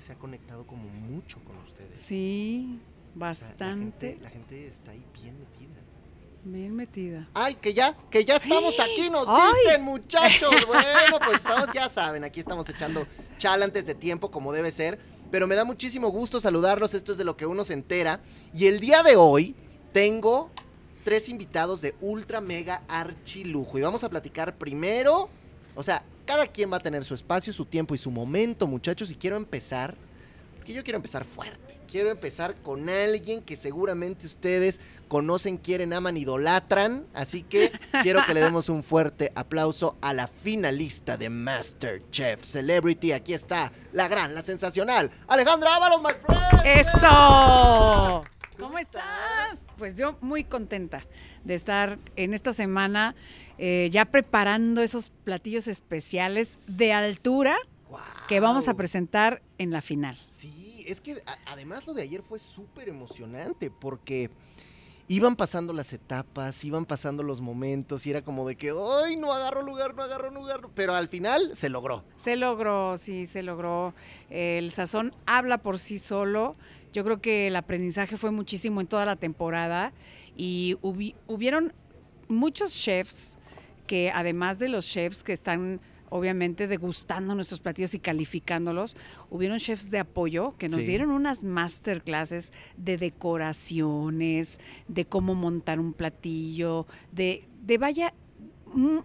se ha conectado como mucho con ustedes. Sí, bastante. la, gente, está ahí bien metida. Bien metida. Ay, que ya, que ya estamos aquí, nos dicen muchachos. Bueno, pues ya saben, aquí estamos echando chal antes de tiempo, como debe ser. Pero me da muchísimo gusto saludarlos, esto es de lo que uno se entera. Y el día de hoy tengo tres invitados de ultra mega archilujo. Y vamos a platicar primero, o sea, cada quien va a tener su espacio, su tiempo y su momento, muchachos. Y quiero empezar, porque yo quiero empezar fuerte. Quiero empezar con alguien que seguramente ustedes conocen, quieren, aman, idolatran. Así que quiero que le demos un fuerte aplauso a la finalista de MasterChef Celebrity. Aquí está la gran, la sensacional, Alejandra Ábalos, my friend. ¡Eso! ¿Cómo estás? Pues yo muy contenta de estar en esta semana eh, ya preparando esos platillos especiales de altura que vamos a presentar en la final. Sí, es que además lo de ayer fue súper emocionante porque iban pasando las etapas, iban pasando los momentos y era como de que, ¡ay, no agarro lugar, no agarro lugar! Pero al final se logró. Se logró, sí, se logró. El sazón habla por sí solo. Yo creo que el aprendizaje fue muchísimo en toda la temporada y hubieron muchos chefs que además de los chefs que están obviamente degustando nuestros platillos y calificándolos, hubieron chefs de apoyo que nos dieron unas masterclasses de decoraciones, de cómo montar un platillo, de, de vaya,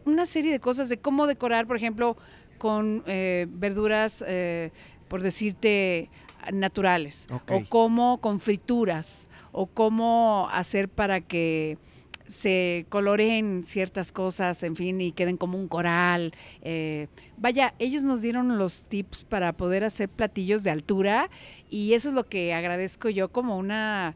una serie de cosas, de cómo decorar, por ejemplo, con eh, verduras, eh, por decirte, naturales, o cómo con frituras, o cómo hacer para que se coloreen ciertas cosas, en fin, y queden como un coral. Eh, vaya, ellos nos dieron los tips para poder hacer platillos de altura y eso es lo que agradezco yo como una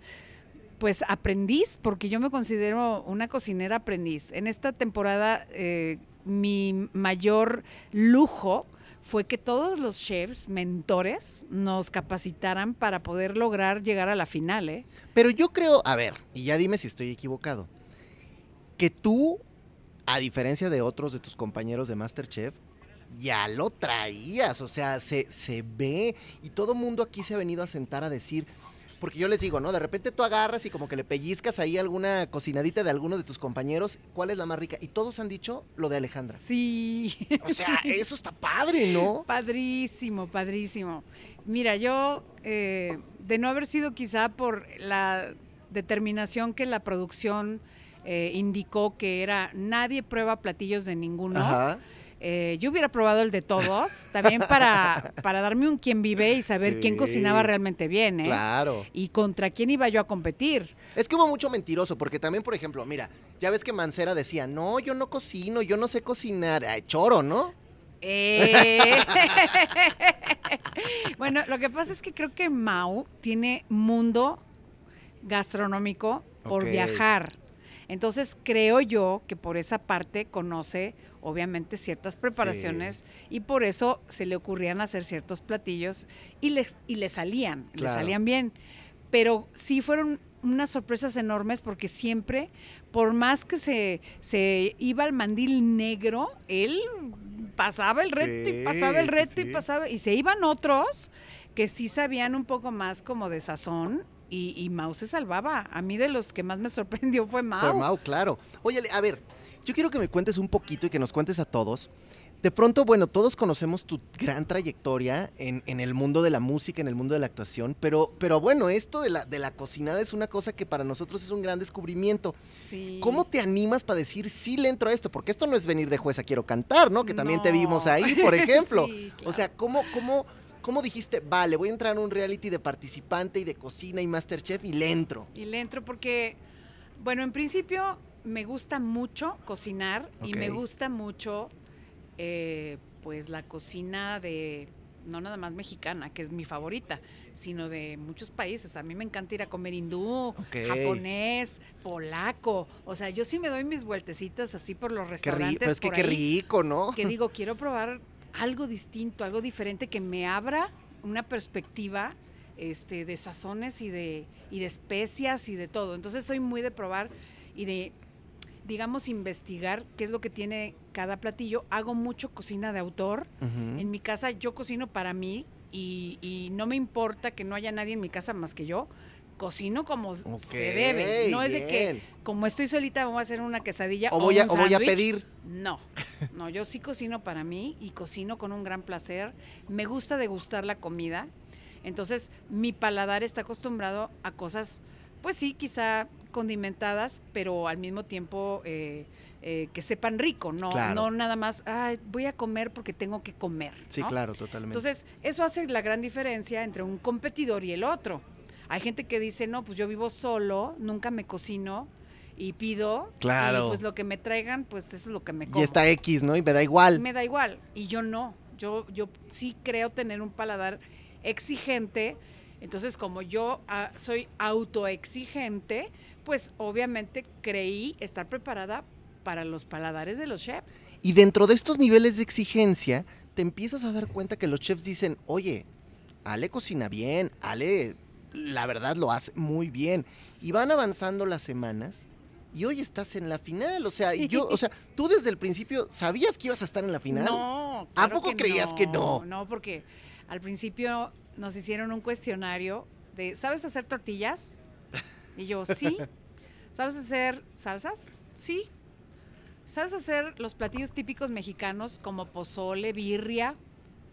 pues aprendiz, porque yo me considero una cocinera aprendiz. En esta temporada eh, mi mayor lujo fue que todos los chefs, mentores, nos capacitaran para poder lograr llegar a la final. ¿eh? Pero yo creo, a ver, y ya dime si estoy equivocado que tú, a diferencia de otros de tus compañeros de Masterchef, ya lo traías, o sea, se, se ve y todo mundo aquí se ha venido a sentar a decir, porque yo les digo, ¿no? De repente tú agarras y como que le pellizcas ahí alguna cocinadita de alguno de tus compañeros, ¿cuál es la más rica? Y todos han dicho lo de Alejandra. Sí. O sea, eso está padre, ¿no? Padrísimo, padrísimo. Mira, yo, eh, de no haber sido quizá por la determinación que la producción eh, indicó que era nadie prueba platillos de ninguno. Eh, yo hubiera probado el de todos, también para, para darme un quién vive y saber quién cocinaba realmente bien, ¿eh? Claro. Y contra quién iba yo a competir. Es que hubo mucho mentiroso, porque también, por ejemplo, mira, ya ves que Mancera decía, no, yo no cocino, yo no sé cocinar. choro, ¿no? bueno, lo que pasa es que creo que Mau tiene mundo gastronómico por viajar. Entonces creo yo que por esa parte conoce obviamente ciertas preparaciones y por eso se le ocurrían hacer ciertos platillos y les, y le salían, le salían bien. Pero sí fueron unas sorpresas enormes porque siempre, por más que se, iba al mandil negro, él pasaba el reto y pasaba el reto y pasaba y se iban otros que sí sabían un poco más como de sazón y, Mau se salvaba. A mí de los que más me sorprendió fue Mau. Fue Mau, claro. Oye, a ver, yo quiero que me cuentes un poquito y que nos cuentes a todos. De pronto, bueno, todos conocemos tu gran trayectoria en, el mundo de la música, en el mundo de la actuación, pero, pero bueno, esto de la, de la cocinada es una cosa que para nosotros es un gran descubrimiento. Sí. ¿Cómo te animas para decir sí le entro a esto? Porque esto no es venir de jueza, quiero cantar, ¿no? Que también te vimos ahí, por ejemplo. O sea, ¿cómo, cómo ¿Cómo dijiste, vale, voy a entrar a un reality de participante y de cocina y Masterchef y le entro? Y le entro porque, bueno, en principio me gusta mucho cocinar y me gusta mucho, eh, pues, la cocina de no nada más mexicana, que es mi favorita, sino de muchos países. A mí me encanta ir a comer hindú, japonés, polaco. O sea, yo sí me doy mis vueltecitas así por los restaurantes. Pues, es que qué rico, ¿no? Que digo, quiero probar algo distinto, algo diferente que me abra una perspectiva este, de sazones y de, de especias y de todo. Entonces soy muy de probar y de, digamos, investigar qué es lo que tiene cada platillo. Hago mucho cocina de autor. En mi casa yo cocino para mí y, y, no me importa que no haya nadie en mi casa más que yo cocino como se debe. No es de que, como estoy solita, voy a hacer una quesadilla o, voy a, voy a pedir. No, no, yo sí cocino para mí y cocino con un gran placer. Me gusta degustar la comida. Entonces, mi paladar está acostumbrado a cosas, pues sí, quizá condimentadas, pero al mismo tiempo eh, eh, que sepan rico, no, no nada más, voy a comer porque tengo que comer. Sí, claro, totalmente. Entonces, eso hace la gran diferencia entre un competidor y el otro. Hay gente que dice, no, pues yo vivo solo, nunca me cocino y pido. Claro. Y pues lo que me traigan, pues eso es lo que me como. Y está X, ¿no? Y me da igual. Me da igual. Y yo no. Yo, yo sí creo tener un paladar exigente. Entonces, como yo ah, soy autoexigente, pues obviamente creí estar preparada para los paladares de los chefs. Y dentro de estos niveles de exigencia, te empiezas a dar cuenta que los chefs dicen, oye, Ale cocina bien, Ale la verdad lo hace muy bien. Y van avanzando las semanas y hoy estás en la final. O sea, yo, o sea, tú desde el principio sabías que ibas a estar en la final. No, ¿a poco creías que no? No, porque al principio nos hicieron un cuestionario de ¿sabes hacer tortillas? Y yo, sí. ¿Sabes hacer salsas? Sí. ¿Sabes hacer los platillos típicos mexicanos como pozole, birria?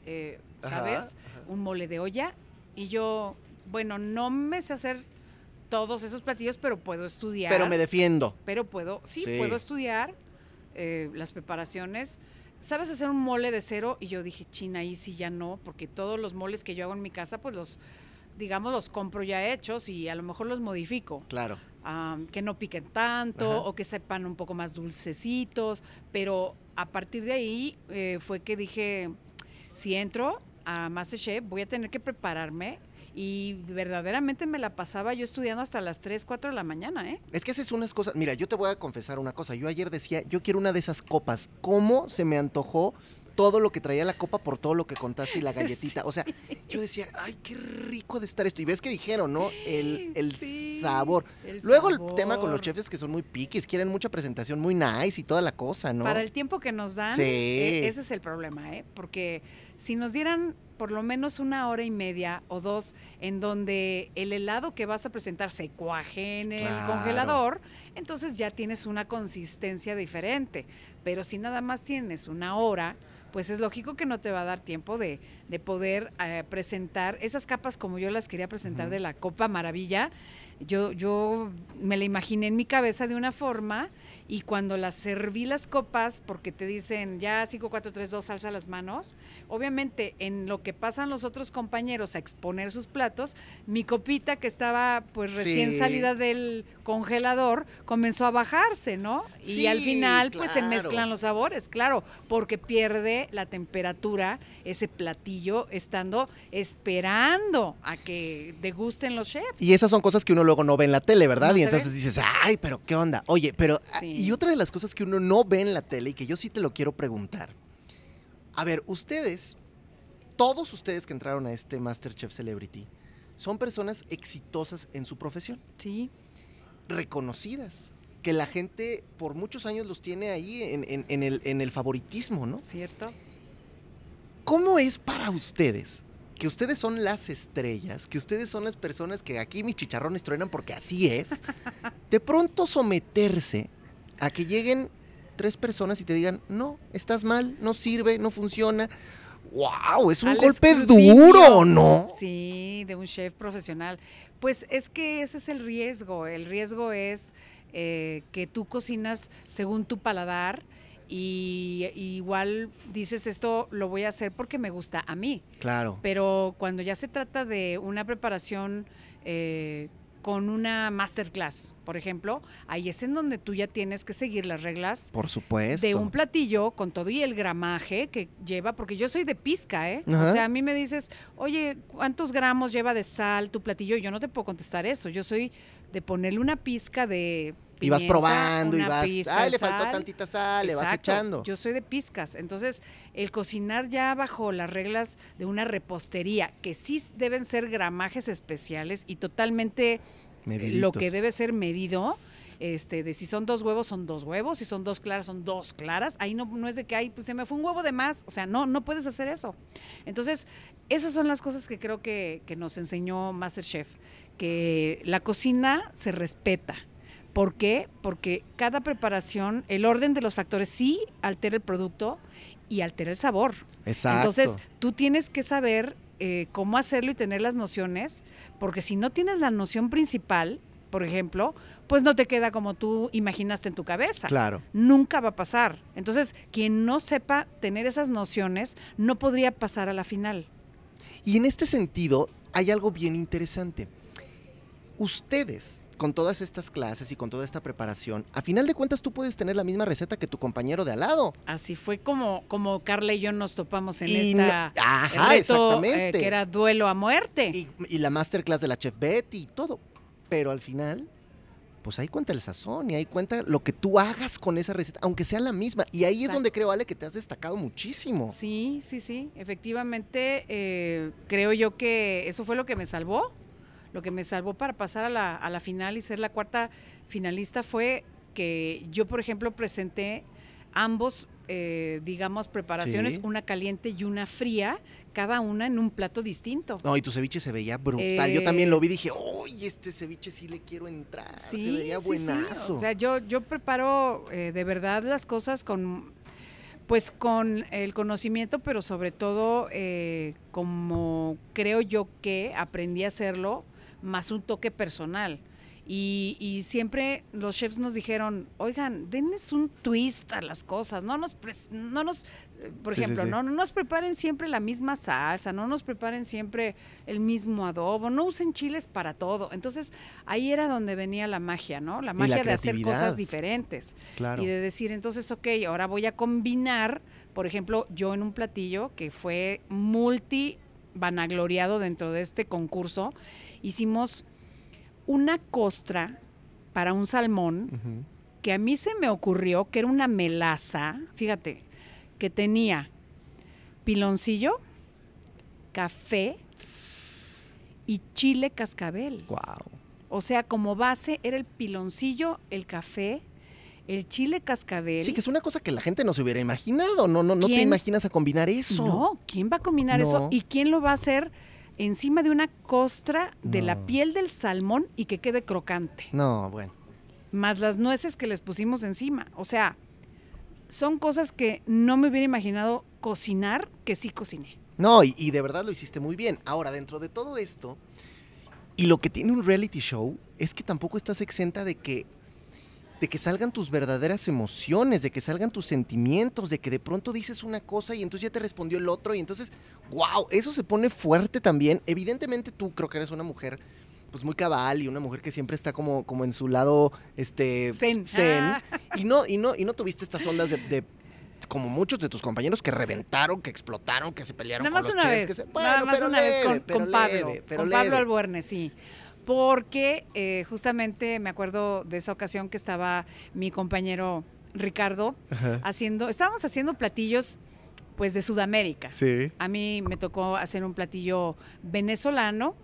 Eh, ¿Sabes? Un mole de olla. Y yo, bueno, no me sé hacer todos esos platillos, pero puedo estudiar. Pero me defiendo. Pero puedo, sí, puedo estudiar eh, las preparaciones. ¿Sabes hacer un mole de cero? Y yo dije, China, ahí sí ya no, porque todos los moles que yo hago en mi casa, pues los, digamos, los compro ya hechos y a lo mejor los modifico. Claro. que no piquen tanto o que sepan un poco más dulcecitos, pero a partir de ahí eh, fue que dije, si entro a MasterChef voy a tener que prepararme y verdaderamente me la pasaba yo estudiando hasta las 3, 4 de la mañana, ¿eh? Es que haces unas cosas, mira, yo te voy a confesar una cosa, yo ayer decía, yo quiero una de esas copas, ¿cómo se me antojó? todo lo que traía la copa por todo lo que contaste y la galletita. O sea, yo decía, ay, qué rico de estar esto. Y ves que dijeron, ¿no? El, el sabor. Luego el tema con los chefs que son muy piquis, quieren mucha presentación muy nice y toda la cosa, ¿no? Para el tiempo que nos dan, e-, ese es el problema, ¿eh? Porque si nos dieran por lo menos una hora y media o dos en donde el helado que vas a presentar se cuaje en el congelador, entonces ya tienes una consistencia diferente. Pero si nada más tienes una hora, pues es lógico que no te va a dar tiempo de, poder eh, presentar esas capas como yo las quería presentar de la Copa Maravilla yo, me la imaginé en mi cabeza de una forma y cuando la serví las copas, porque te dicen ya 5, 4, 3, 2, alza las manos, obviamente en lo que pasan los otros compañeros a exponer sus platos, mi copita que estaba pues recién salida del congelador comenzó a bajarse, ¿no? y al final pues se mezclan los sabores, claro, porque pierde la temperatura ese platillo estando esperando a que degusten los chefs. Y esas son cosas que uno lo luego no ven la tele, ¿verdad? y entonces dices, ay, pero ¿qué onda? Oye, pero... Ah, y otra de las cosas que uno no ve en la tele y que yo sí te lo quiero preguntar. A ver, ustedes, todos ustedes que entraron a este MasterChef Celebrity, son personas exitosas en su profesión. Sí. Reconocidas que la gente por muchos años los tiene ahí en, el, favoritismo, ¿no? Cierto. ¿Cómo es para ustedes que ustedes son las estrellas, que ustedes son las personas que aquí mis chicharrones truenan porque así es, de pronto someterse a que lleguen tres personas y te digan, no, estás mal, no sirve, no funciona. ¡Wow! Es un golpe duro, ¿no? Sí, de un chef profesional. Pues es que ese es el riesgo. El riesgo es eh, que tú cocinas según tu paladar y, igual dices esto lo voy a hacer porque me gusta a mí. Claro. Pero cuando ya se trata de una preparación eh, con una masterclass, por ejemplo, ahí es en donde tú ya tienes que seguir las reglas. Por supuesto. De un platillo con todo y el gramaje que lleva, porque yo soy de pizca, ¿eh? O sea, a mí me dices, oye, ¿cuántos gramos lleva de sal tu platillo? Y yo no te puedo contestar eso. Yo soy de ponerle una pizca de y vas probando y vas, ay, le faltó tantita sal, le vas echando. Yo soy de piscas entonces el cocinar ya bajo las reglas de una repostería, que sí deben ser gramajes especiales y totalmente eh, lo que debe ser medido, este, de si son dos huevos, son dos huevos, si son dos claras, son dos claras. Ahí no, no es de que ahí pues se me fue un huevo de más. O sea, no, no puedes hacer eso. Entonces, esas son las cosas que creo que, que nos enseñó Masterchef, que la cocina se respeta. ¿Por qué? Porque cada preparación, el orden de los factores sí altera el producto y altera el sabor. Exacto. Entonces, tú tienes que saber eh, cómo hacerlo y tener las nociones, porque si no tienes la noción principal, por ejemplo, pues no te queda como tú imaginaste en tu cabeza. Claro. Nunca va a pasar. Entonces, quien no sepa tener esas nociones, no podría pasar a la final. Y en este sentido, hay algo bien interesante. Ustedes con todas estas clases y con toda esta preparación, a final de cuentas tú puedes tener la misma receta que tu compañero de al lado. Así fue como, como Carla y yo nos topamos en esta ajá, eh, exactamente. que era duelo a muerte. Y, la masterclass de la chef Betty y todo. Pero al final, pues ahí cuenta el sazón y ahí cuenta lo que tú hagas con esa receta, aunque sea la misma. Y ahí es donde creo, Ale, que te has destacado muchísimo. Sí, sí, sí. Efectivamente, eh, creo yo que eso fue lo que me salvó. Lo que me salvó para pasar a la, final y ser la cuarta finalista fue que yo, por ejemplo, presenté ambos, eh, digamos, preparaciones, una caliente y una fría, cada una en un plato distinto. No, y tu ceviche se veía brutal. yo también lo vi y dije, uy, este ceviche sí le quiero entrar! se veía buenazo. O sea, yo, yo preparo eh, de verdad las cosas con, pues con el conocimiento, pero sobre todo eh, como creo yo que aprendí a hacerlo más un toque personal. Y, siempre los chefs nos dijeron, oigan, denles un twist a las cosas, no nos, no nos eh, por ejemplo, No, nos preparen siempre la misma salsa, no nos preparen siempre el mismo adobo, no usen chiles para todo. Entonces ahí era donde venía la magia, ¿no? La magia de hacer cosas diferentes. Y de decir, entonces, ok, ahora voy a combinar, por ejemplo, yo en un platillo que fue multi vanagloriado dentro de este concurso hicimos una costra para un salmón que a mí se me ocurrió que era una melaza, fíjate, que tenía piloncillo, café y chile cascabel. Wow. O sea, como base era el piloncillo, el café, el chile cascabel. Sí, que es una cosa que la gente no se hubiera imaginado. No, no, no te imaginas a combinar eso. No, ¿quién va a combinar eso? ¿Y quién lo va a hacer? encima de una costra de la piel del salmón y que quede crocante. No, bueno. Más las nueces que les pusimos encima. O sea, son cosas que no me hubiera imaginado cocinar, que sí cociné. No, y de verdad lo hiciste muy bien. Ahora, dentro de todo esto, y lo que tiene un reality show es que tampoco estás exenta de que de que salgan tus verdaderas emociones, de que salgan tus sentimientos, de que de pronto dices una cosa y entonces ya te respondió el otro y entonces, wow, eso se pone fuerte también. Evidentemente tú creo que eres una mujer pues muy cabal y una mujer que siempre está como, como en su lado este zen, ah. y no y no y no tuviste estas ondas de, como muchos de tus compañeros que reventaron, que explotaron, que se pelearon Nada con más los una Nada más una vez con, Pablo, con Pablo Albuerne, sí porque eh, justamente me acuerdo de esa ocasión que estaba mi compañero Ricardo haciendo, estábamos haciendo platillos pues de Sudamérica. A mí me tocó hacer un platillo venezolano,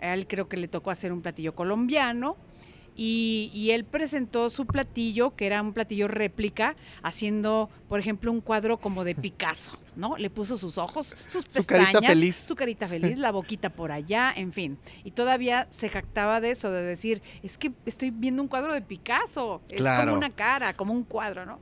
a él creo que le tocó hacer un platillo colombiano y, él presentó su platillo, que era un platillo réplica, haciendo, por ejemplo, un cuadro como de Picasso, ¿no? Le puso sus ojos, sus pestañas, su carita feliz, su carita feliz la boquita por allá, en fin. Y todavía se jactaba de eso, de decir, es que estoy viendo un cuadro de Picasso, es como una cara, como un cuadro, ¿no?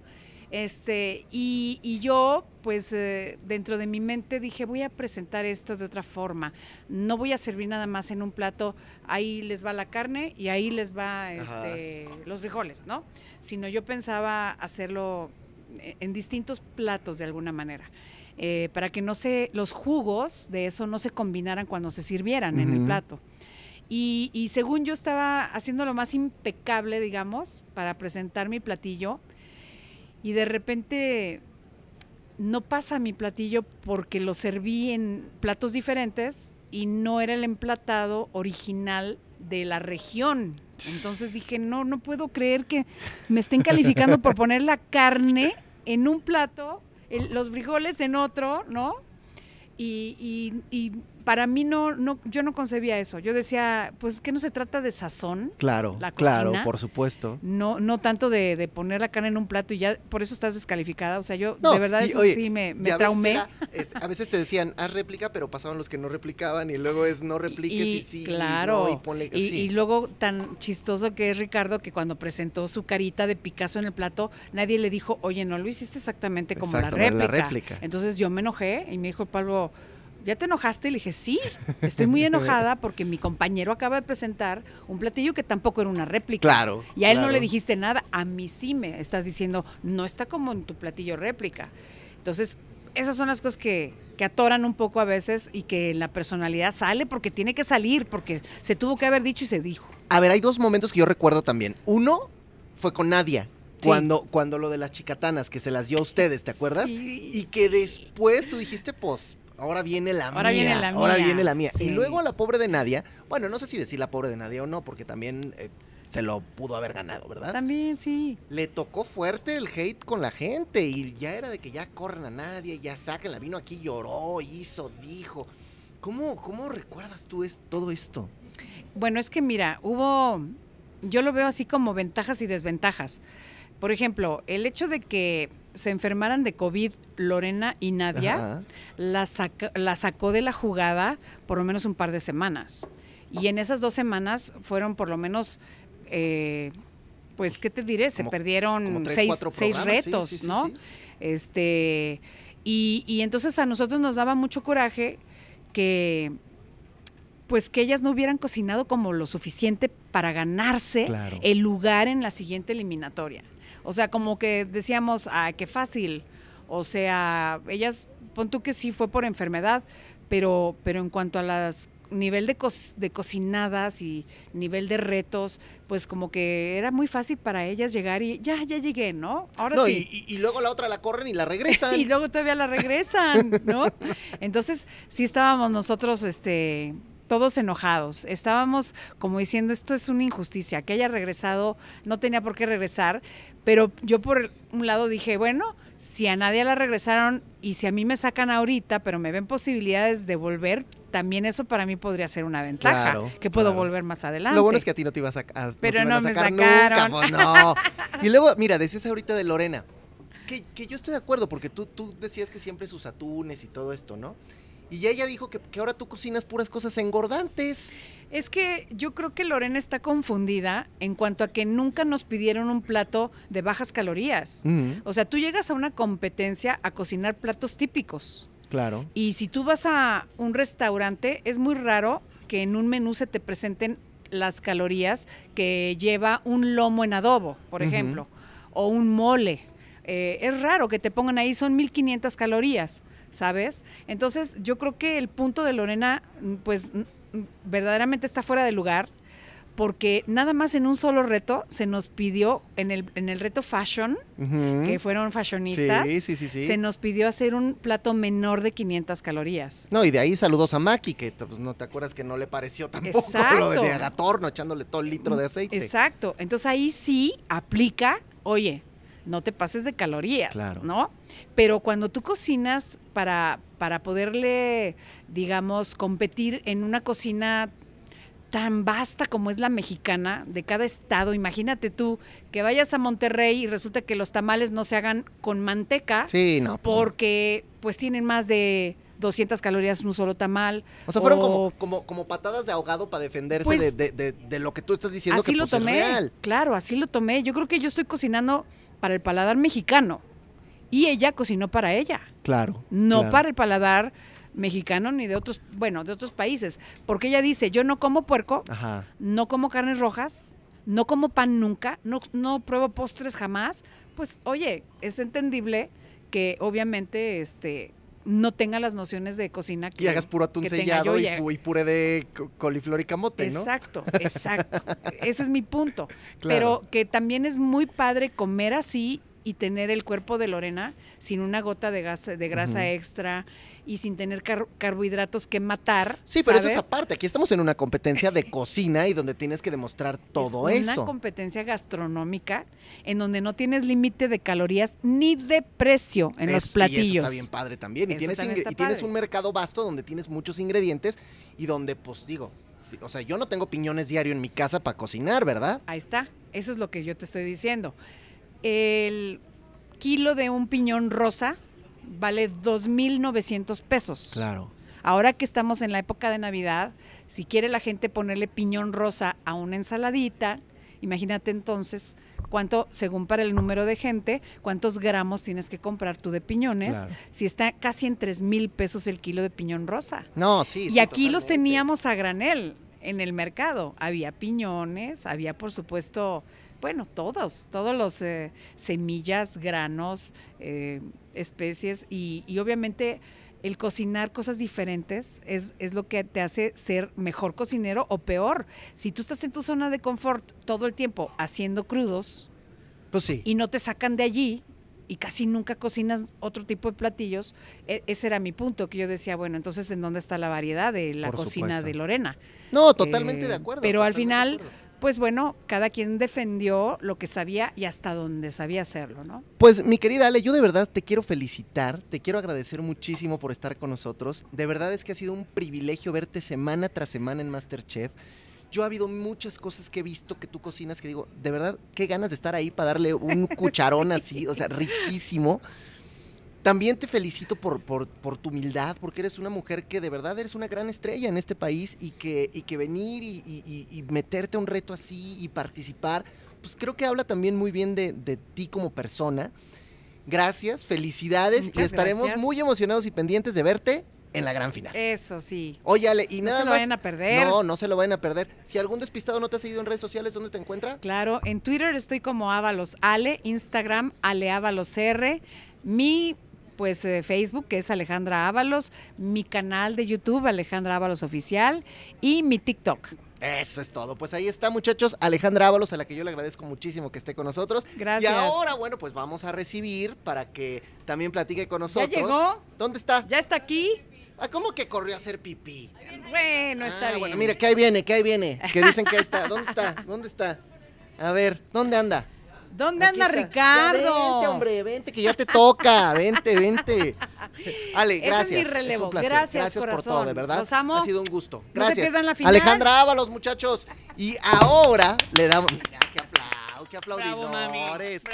Este, y, yo, pues eh, dentro de mi mente dije, voy a presentar esto de otra forma. No voy a servir nada más en un plato, ahí les va la carne y ahí les va este, los frijoles, ¿no? Sino yo pensaba hacerlo e, en distintos platos de alguna manera. Eh, para que no se, los jugos de eso no se combinaran cuando se sirvieran en el plato. Y, y, según yo estaba haciendo lo más impecable, digamos, para presentar mi platillo, y de repente no pasa mi platillo porque lo serví en platos diferentes y no era el emplatado original de la región. Entonces dije, no, no puedo creer que me estén calificando por poner la carne en un plato, los frijoles en otro, ¿no? y para mí no, no, yo no concebía eso. Yo decía, pues es que no se trata de sazón. Claro, claro, por supuesto. No, no tanto de, poner la carne en un plato y ya por eso estás descalificada. O sea, yo de verdad eso sí me, traumé. a veces te decían, haz réplica, pero pasaban los que no replicaban y luego es no repliques y, sí. Claro. Y, luego tan chistoso que es Ricardo que cuando presentó su carita de Picasso en el plato, nadie le dijo, oye, no lo hiciste exactamente como la réplica. la réplica. Entonces yo me enojé y me dijo Pablo ¿ya te enojaste? Y le dije, sí, estoy muy enojada porque mi compañero acaba de presentar un platillo que tampoco era una réplica. Claro. Y a él no le dijiste nada, a mí sí me estás diciendo, no está como en tu platillo réplica. Entonces, esas son las cosas que, que atoran un poco a veces y que la personalidad sale porque tiene que salir, porque se tuvo que haber dicho y se dijo. A ver, hay dos momentos que yo recuerdo también. Uno fue con Nadia, Cuando, cuando lo de las chicatanas que se las dio a ustedes, ¿te acuerdas? y que después tú dijiste, pues, ahora viene la mía. ahora viene la mía. Y luego la pobre de Nadia, bueno, no sé si decir la pobre de Nadia o no, porque también eh, se lo pudo haber ganado, ¿verdad? También, sí. Le tocó fuerte el hate con la gente y ya era de que ya corren a Nadia, ya la Vino aquí, lloró, hizo, dijo. ¿Cómo, recuerdas tú es, todo esto? Bueno, es que mira, hubo, yo lo veo así como ventajas y desventajas. Por ejemplo, el hecho de que se enfermaran de COVID Lorena y Nadia, la, sacó de la jugada por lo menos un par de semanas. Y en esas dos semanas fueron por lo menos, eh, pues, ¿qué te diré? Se perdieron seis, retos, ¿no? este, y, entonces a nosotros nos daba mucho coraje que pues que ellas no hubieran cocinado como lo suficiente para ganarse el lugar en la siguiente eliminatoria. O sea, como que decíamos, ah, qué fácil. O sea, ellas, pon tú que sí fue por enfermedad, pero, pero en cuanto a las nivel de, de cocinadas y nivel de retos, pues como que era muy fácil para ellas llegar y ya, ya llegué, ¿no? Ahora sí. Y, y, luego la otra la corren y la regresan. y luego todavía la regresan, ¿no? Entonces, sí estábamos nosotros, este, todos enojados. Estábamos como diciendo, esto es una injusticia, que haya regresado, no tenía por qué regresar, pero yo por un lado dije, bueno, si a nadie la regresaron y si a mí me sacan ahorita, pero me ven posibilidades de volver, también eso para mí podría ser una ventaja, que puedo volver más adelante. Lo bueno es que a ti no te ibas a, sacar, pero pues, no, me sacaron. Y luego, mira, decías ahorita de Lorena, que, yo estoy de acuerdo, porque tú, tú decías que siempre sus atunes y todo esto, ¿no? Y ella dijo que, ahora tú cocinas puras cosas engordantes. Es que yo creo que Lorena está confundida en cuanto a que nunca nos pidieron un plato de bajas calorías. Mm. O sea, tú llegas a una competencia a cocinar platos típicos. Claro. Y si tú vas a un restaurante, es muy raro que en un menú se te presenten las calorías que lleva un lomo en adobo, por ejemplo, o un mole. Eh, es raro que te pongan ahí, son 1500 calorías. ¿sabes? Entonces yo creo que el punto de Lorena, pues verdaderamente está fuera de lugar, porque nada más en un solo reto se nos pidió, en el, en el reto fashion, que fueron fashionistas, se nos pidió hacer un plato menor de 500 calorías. No, y de ahí saludos a Maki, que pues, no te acuerdas que no le pareció tampoco lo de agatorno, echándole todo el litro de aceite. Exacto, entonces ahí sí aplica, oye, no te pases de calorías, ¿no? Pero cuando tú cocinas para, para poderle, digamos, competir en una cocina tan vasta como es la mexicana, de cada estado. Imagínate tú que vayas a Monterrey y resulta que los tamales no se hagan con manteca. Sí, no. Pues porque pues tienen más de 200 calorías un solo tamal. O sea, fueron como, como, patadas de ahogado para defenderse pues de, lo que tú estás diciendo. Así lo pues, tomé. Claro, así lo tomé. Yo creo que yo estoy cocinando para el paladar mexicano. Y ella cocinó para ella. Claro. No para el paladar mexicano ni de otros, bueno, de otros países. Porque ella dice, yo no como puerco, no como carnes rojas, no como pan nunca, no, no pruebo postres jamás. Pues oye, es entendible que obviamente este, no tenga las nociones de cocina que. Y hagas puro atún sellado y, puré de coliflor y camote, ¿no? Exacto, exacto. Ese es mi punto. Pero que también es muy padre comer así y tener el cuerpo de Lorena sin una gota de, gas, de grasa extra y sin tener carbohidratos que matar. Sí, pero eso es aparte. Aquí estamos en una competencia de cocina y donde tienes que demostrar todo es una Una competencia gastronómica en donde no tienes límite de calorías ni de precio en los platillos. Y eso está bien padre también. y, tienes, un mercado vasto donde tienes muchos ingredientes y donde, pues digo, o sea, yo no tengo piñones diario en mi casa para cocinar, ¿verdad? Ahí está. Eso es lo que yo te estoy diciendo el kilo de un piñón rosa vale 2.900 pesos. Claro. Ahora que estamos en la época de Navidad, si quiere la gente ponerle piñón rosa a una ensaladita, imagínate entonces cuánto, según para el número de gente, cuántos gramos tienes que comprar tú de piñones, si está casi en $3,000 mil pesos el kilo de piñón rosa. No, sí. Y aquí los teníamos a granel en el mercado. Había piñones, había por supuesto, bueno, todos, todos los eh, semillas, granos, eh, especies y, obviamente el cocinar cosas diferentes es, es lo que te hace ser mejor cocinero o peor. Si tú estás en tu zona de confort todo el tiempo haciendo crudos, pues sí. Y no te sacan de allí, y casi nunca cocinas otro tipo de platillos. E, ese era mi punto, que yo decía, bueno, entonces, ¿en dónde está la variedad de la cocina de Lorena? No, totalmente de eh, acuerdo. Pero al final pues bueno, cada quien defendió lo que sabía y hasta dónde sabía hacerlo, ¿no? Pues mi querida Ale, yo de verdad te quiero felicitar, te quiero agradecer muchísimo por estar con nosotros. De verdad es que ha sido un privilegio verte semana tras semana en Masterchef. Yo ha habido muchas cosas que he visto que tú cocinas que digo, de verdad, qué ganas de estar ahí para darle un cucharón así, o sea, riquísimo. También te felicito por, por, tu humildad, porque eres una mujer que de verdad eres una gran estrella en este país y que, y que venir y, meterte a un reto así y participar, pues creo que habla también muy bien de, ti como persona. Gracias, felicidades y estaremos muy emocionados y pendientes de verte en la gran final. Eso sí. Oye, Ale, y nada más. No se lo vayan a perder. No, no se lo vayan a perder. Si algún despistado no te ha seguido en redes sociales, ¿dónde te encuentra? Claro, en Twitter estoy como Ábalos Ale, Instagram Ale Ábalos R, mi pues eh, Facebook, que es Alejandra Ábalos, mi canal de YouTube, Alejandra Ábalos Oficial, y mi TikTok. Eso es todo. Pues ahí está, muchachos. Alejandra Ábalos, a la que yo le agradezco muchísimo que esté con nosotros. Gracias. Y ahora, bueno, pues vamos a recibir para que también platique con nosotros. ¿Ya llegó? ¿Dónde está? Ya está aquí. Ah, ¿cómo que corrió a hacer pipí? Bueno, ah, está ah, Bueno, mire, que ahí viene, que ahí viene. Que dicen que ahí está. ¿Dónde está? ¿Dónde está? A ver, ¿dónde anda? ¿Dónde anda Ricardo? vente, hombre, vente, que ya te toca. Vente, vente. Ale, gracias. es mi relevo. un placer. Gracias, por todo, de verdad. amo. Ha sido un gusto. Gracias. No Alejandra Ábalos, muchachos. Y ahora le damos. Mira, qué aplauso qué aplaudidores.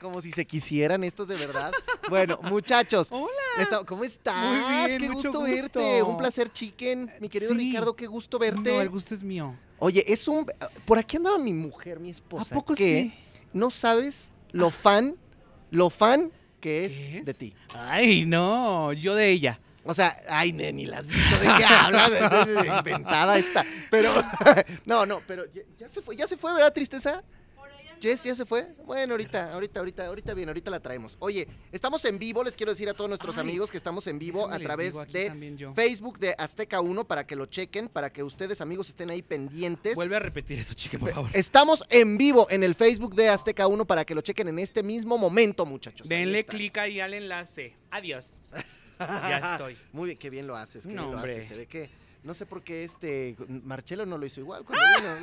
Como si se quisieran estos de verdad. bueno, muchachos. Hola. ¿Cómo estás? Muy bien, qué gusto, verte. Un placer, chicken. Mi querido Ricardo, qué gusto verte. No, el gusto es mío. Oye, es un por aquí andaba mi mujer, mi esposa, ¿A poco que no sabes lo fan, lo fan que es, de ti. Ay, no, yo de ella. O sea, ay, ni las has visto de qué hablas, inventada esta. Pero no, no, pero ya se fue, ya se fue, ¿verdad, tristeza? Jess ya se fue. Bueno, ahorita, ahorita, ahorita, ahorita bien, ahorita la traemos. Oye, estamos en vivo, les quiero decir a todos nuestros amigos que estamos en vivo a través de Facebook de Azteca 1 para que lo chequen, para que ustedes, amigos, estén ahí pendientes. Vuelve a repetir eso, chique, por favor. Estamos en vivo en el Facebook de Azteca 1 para que lo chequen en este mismo momento, muchachos. Denle clic ahí al enlace. Adiós. ya estoy. Muy bien, qué bien lo haces, qué bien lo haces. Se ve que no sé por qué este Marcelo no lo hizo igual cuando ¡Ah!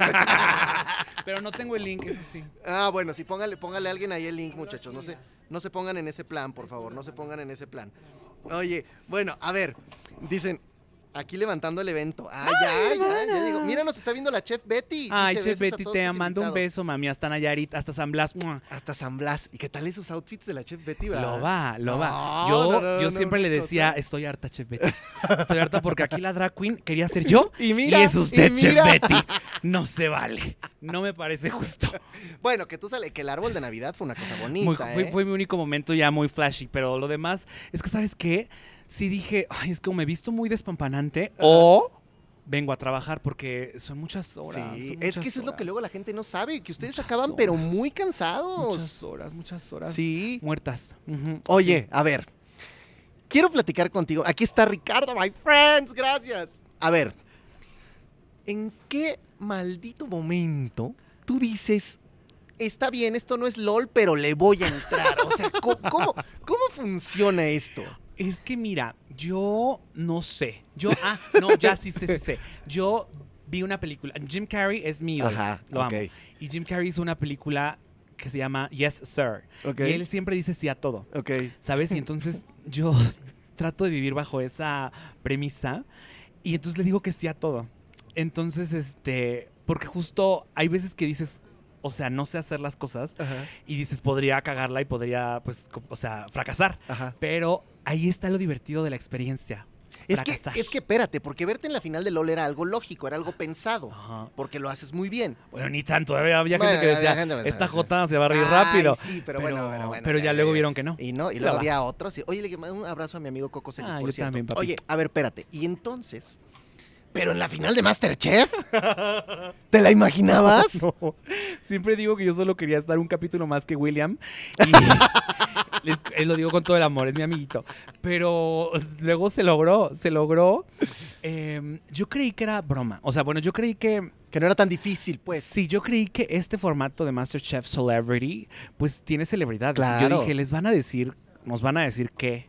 vino. Pero no tengo el link, ese sí. Ah, bueno, sí, póngale, póngale a alguien ahí el link, muchachos. No se, no se pongan en ese plan, por favor, no se pongan en ese plan. Oye, bueno, a ver, dicen, Aquí levantando el evento. Ah, ya, ya, ya, digo. Mira, nos está viendo la chef Betty. Ay, chef Betty, te mando un beso, mami. Hasta Nayarit, hasta San Blas. Hasta San Blas. ¿Y qué tal esos outfits de la chef Betty, verdad? Lo va, lo va. Yo, siempre le decía, estoy harta, Chef Betty. Estoy harta porque aquí la drag queen quería ser yo Y es usted, Chef Betty. No se vale. No me parece justo. Bueno, que tú sales. que el árbol de Navidad fue una cosa bonita. fue, fue ¿eh? mi único momento ya muy flashy, pero lo demás es que, ¿sabes qué? Si dije, es que me he visto muy despampanante ah, o vengo a trabajar porque son muchas horas. Sí, es que eso es lo que luego la gente no sabe, que ustedes acaban pero muy cansados. Muchas horas, muchas horas. Sí. Muertas. Oye, a ver, quiero platicar contigo. Aquí está Ricardo, my friends, gracias. A ver, ¿en qué maldito momento tú dices, está bien, esto no es LOL, pero le voy a entrar? O sea, cómo funciona esto? Es que mira, yo no sé. Yo, ah, no, ya sí sé, sí, Yo vi una película. Jim Carrey es mío. Ajá, lo amo. Y Jim Carrey hizo una película que se llama Yes, Sir. Y él siempre dice sí a todo. Ok. ¿Sabes? Y entonces yo trato de vivir bajo esa premisa. Y entonces le digo que sí a todo. Entonces, este. Porque justo hay veces que dices, o sea, no sé hacer las cosas Ajá. y dices, podría cagarla y podría, pues, o sea, fracasar. Ajá. Pero ahí está lo divertido de la experiencia. Es que, es que espérate, porque verte en la final de LOL era algo lógico, era algo pensado, porque lo haces muy bien. Bueno, ni tanto, había, gente que decía, esta J se va a reír rápido. Sí, pero, bueno, bueno, pero ya luego vieron que no. Y no, y luego había otros. oye, le un abrazo a mi amigo Coco ah, oye, a ver, espérate. Y entonces, pero en la final de Masterchef, ¿te la imaginabas? Siempre digo que yo solo quería estar un capítulo más que William. Y... Eh, lo digo con todo el amor, es mi amiguito. Pero luego se logró, se logró. Em, yo creí que era broma. O sea, bueno, yo creí que... Que no era tan difícil, pues. Sí, yo creí que este formato de MasterChef Celebrity, pues tiene celebridad. Claro. Yo dije, les van a decir, nos van a decir qué.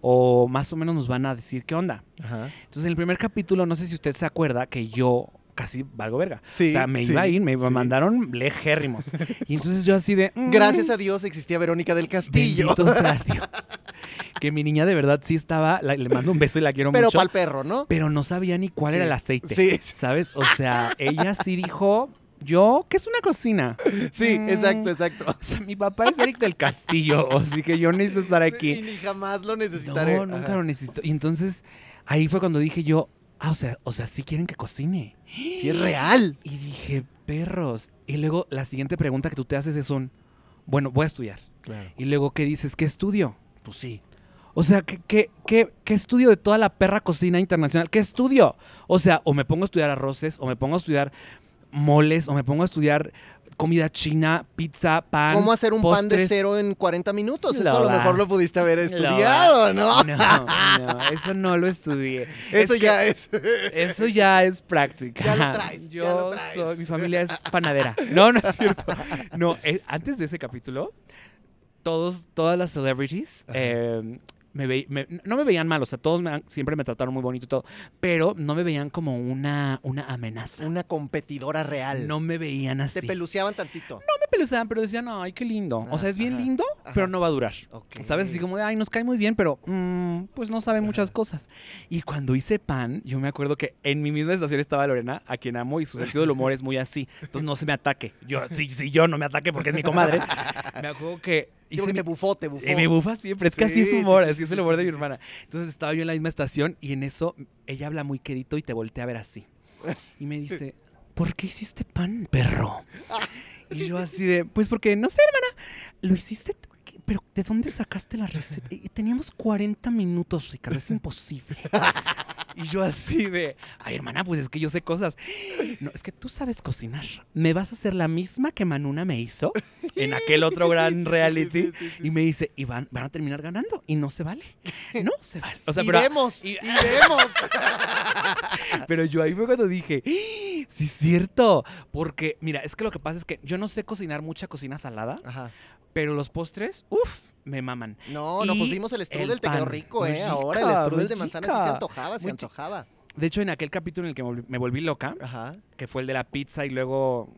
O más o menos nos van a decir qué onda. Entonces, en el primer capítulo, no sé si usted se acuerda que yo casi valgo verga. o sea, me iba a ir, me mandaron lejérrimos. Y entonces yo así de... Gracias mm". a Dios existía Verónica del Castillo. Sea Dios. que mi niña de verdad sí estaba, le mando un beso y la quiero pero mucho. Pero para el perro, ¿no? Pero no sabía ni cuál era el aceite. Sí. ¿Sabes? O sea, ella sí dijo, yo, que es una cocina? Sí, mm. exacto, exacto. O sea, mi papá es Eric del Castillo, así que yo necesito estar aquí. Y ni jamás lo necesitaré. No, nunca lo necesito. Y entonces ahí fue cuando dije yo, ah, o sea, o sea, sí quieren que cocine. Si sí es real. Y dije, perros. Y luego la siguiente pregunta que tú te haces es un, bueno, voy a estudiar. Y luego, ¿qué dices? ¿Qué estudio? Pues sí. O sea, ¿qué, qué, qué estudio de toda la perra cocina internacional? ¿Qué estudio? O sea, o me pongo a estudiar arroces, o me pongo a estudiar moles, o me pongo a estudiar comida china, pizza, pan. ¿Cómo hacer un pan de cero en 40 minutos? Eso a lo mejor lo pudiste haber estudiado, ¿no? ¿no? No, eso no lo estudié. eso ya es. Eso ya es práctica. Ya lo traes. mi familia es panadera. No, no es cierto. No, eh, antes de ese capítulo, todos, todas las celebrities no me veían mal, o sea, todos me, siempre me trataron muy bonito y todo, pero no me veían como una, una amenaza. Una competidora real. No me veían así. Te peluceaban tantito. No pero decían, ay, qué lindo. o sea, es bien lindo, pero no va a durar. ¿Sabes? Así como de, ay, nos cae muy bien, pero mm, pues no sabe muchas cosas. Y cuando hice pan, yo me acuerdo que en mi misma estación estaba Lorena, a quien amo, y su sentido del humor es muy así. Entonces no se me ataque. Yo, sí, sí, yo no me ataque porque es mi comadre. me acuerdo que y te bufó, te bufó. Eh, me bufa siempre. Es que así es humor, así es el humor de mi hermana. Entonces estaba yo en la misma estación y en eso ella habla muy querido y te voltea a ver así. Y me dice, ¿por qué hiciste pan, perro? Y yo así de, pues porque, no sé, hermana, lo hiciste pero ¿de dónde sacaste la receta? Y teníamos 40 minutos, Ricardo, es imposible. Y yo así de, ay hermana, pues es que yo sé cosas. No, es que tú sabes cocinar. ¿Me vas a hacer la misma que Manuna me hizo en aquel otro gran reality? y me dice, y van, van, a terminar ganando. Y no se vale. No se vale. O sea, iremos, pero, iremos. pero yo ahí fue cuando dije, Sí, es cierto. Porque, mira, es que lo que pasa es que yo no sé cocinar mucha cocina salada. Pero los postres, uff, me maman. No, no, pues el strudel, te quedó rico, ¿eh? Ahora el strudel de manzana sí se antojaba, se antojaba. De hecho, en aquel capítulo en el que me volví loca, que fue el de la pizza y luego,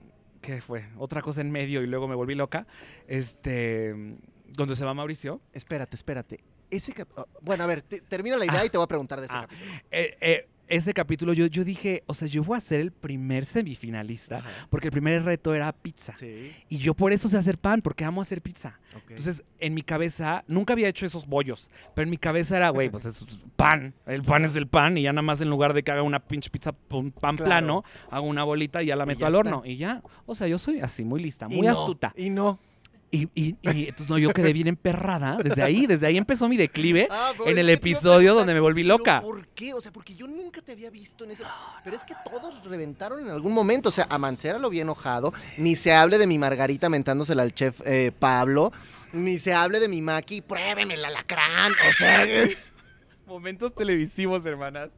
¿qué fue? Otra cosa en medio y luego me volví loca, este, donde se va Mauricio. Espérate, espérate. Ese oh, Bueno, a ver, termino termina la idea ah, y te voy a preguntar de ese ah. capítulo. eh, eh ese capítulo yo, yo dije, o sea, yo voy a ser el primer semifinalista, porque el primer reto era pizza. Y yo por eso sé hacer pan, porque amo hacer pizza. Entonces, en mi cabeza, nunca había hecho esos bollos, pero en mi cabeza era, güey, pues es pan, el pan es el pan, y ya nada más en lugar de que haga una pinche pizza pan plano, hago una bolita y ya la meto al horno, y ya. O sea, yo soy así, muy lista, muy astuta. y no y, y, y, entonces no, yo quedé bien emperrada. Desde ahí, desde ahí empezó mi declive ah, en el episodio donde me volví loca. ¿Por qué? O sea, porque yo nunca te había visto en ese. pero es que todos reventaron en algún momento. O sea, a Mancera lo vi enojado. Ni se hable de mi Margarita mentándosela al chef eh, Pablo. Ni se hable de mi Maki. Pruébeme el alacrán. O sea momentos televisivos, hermanas.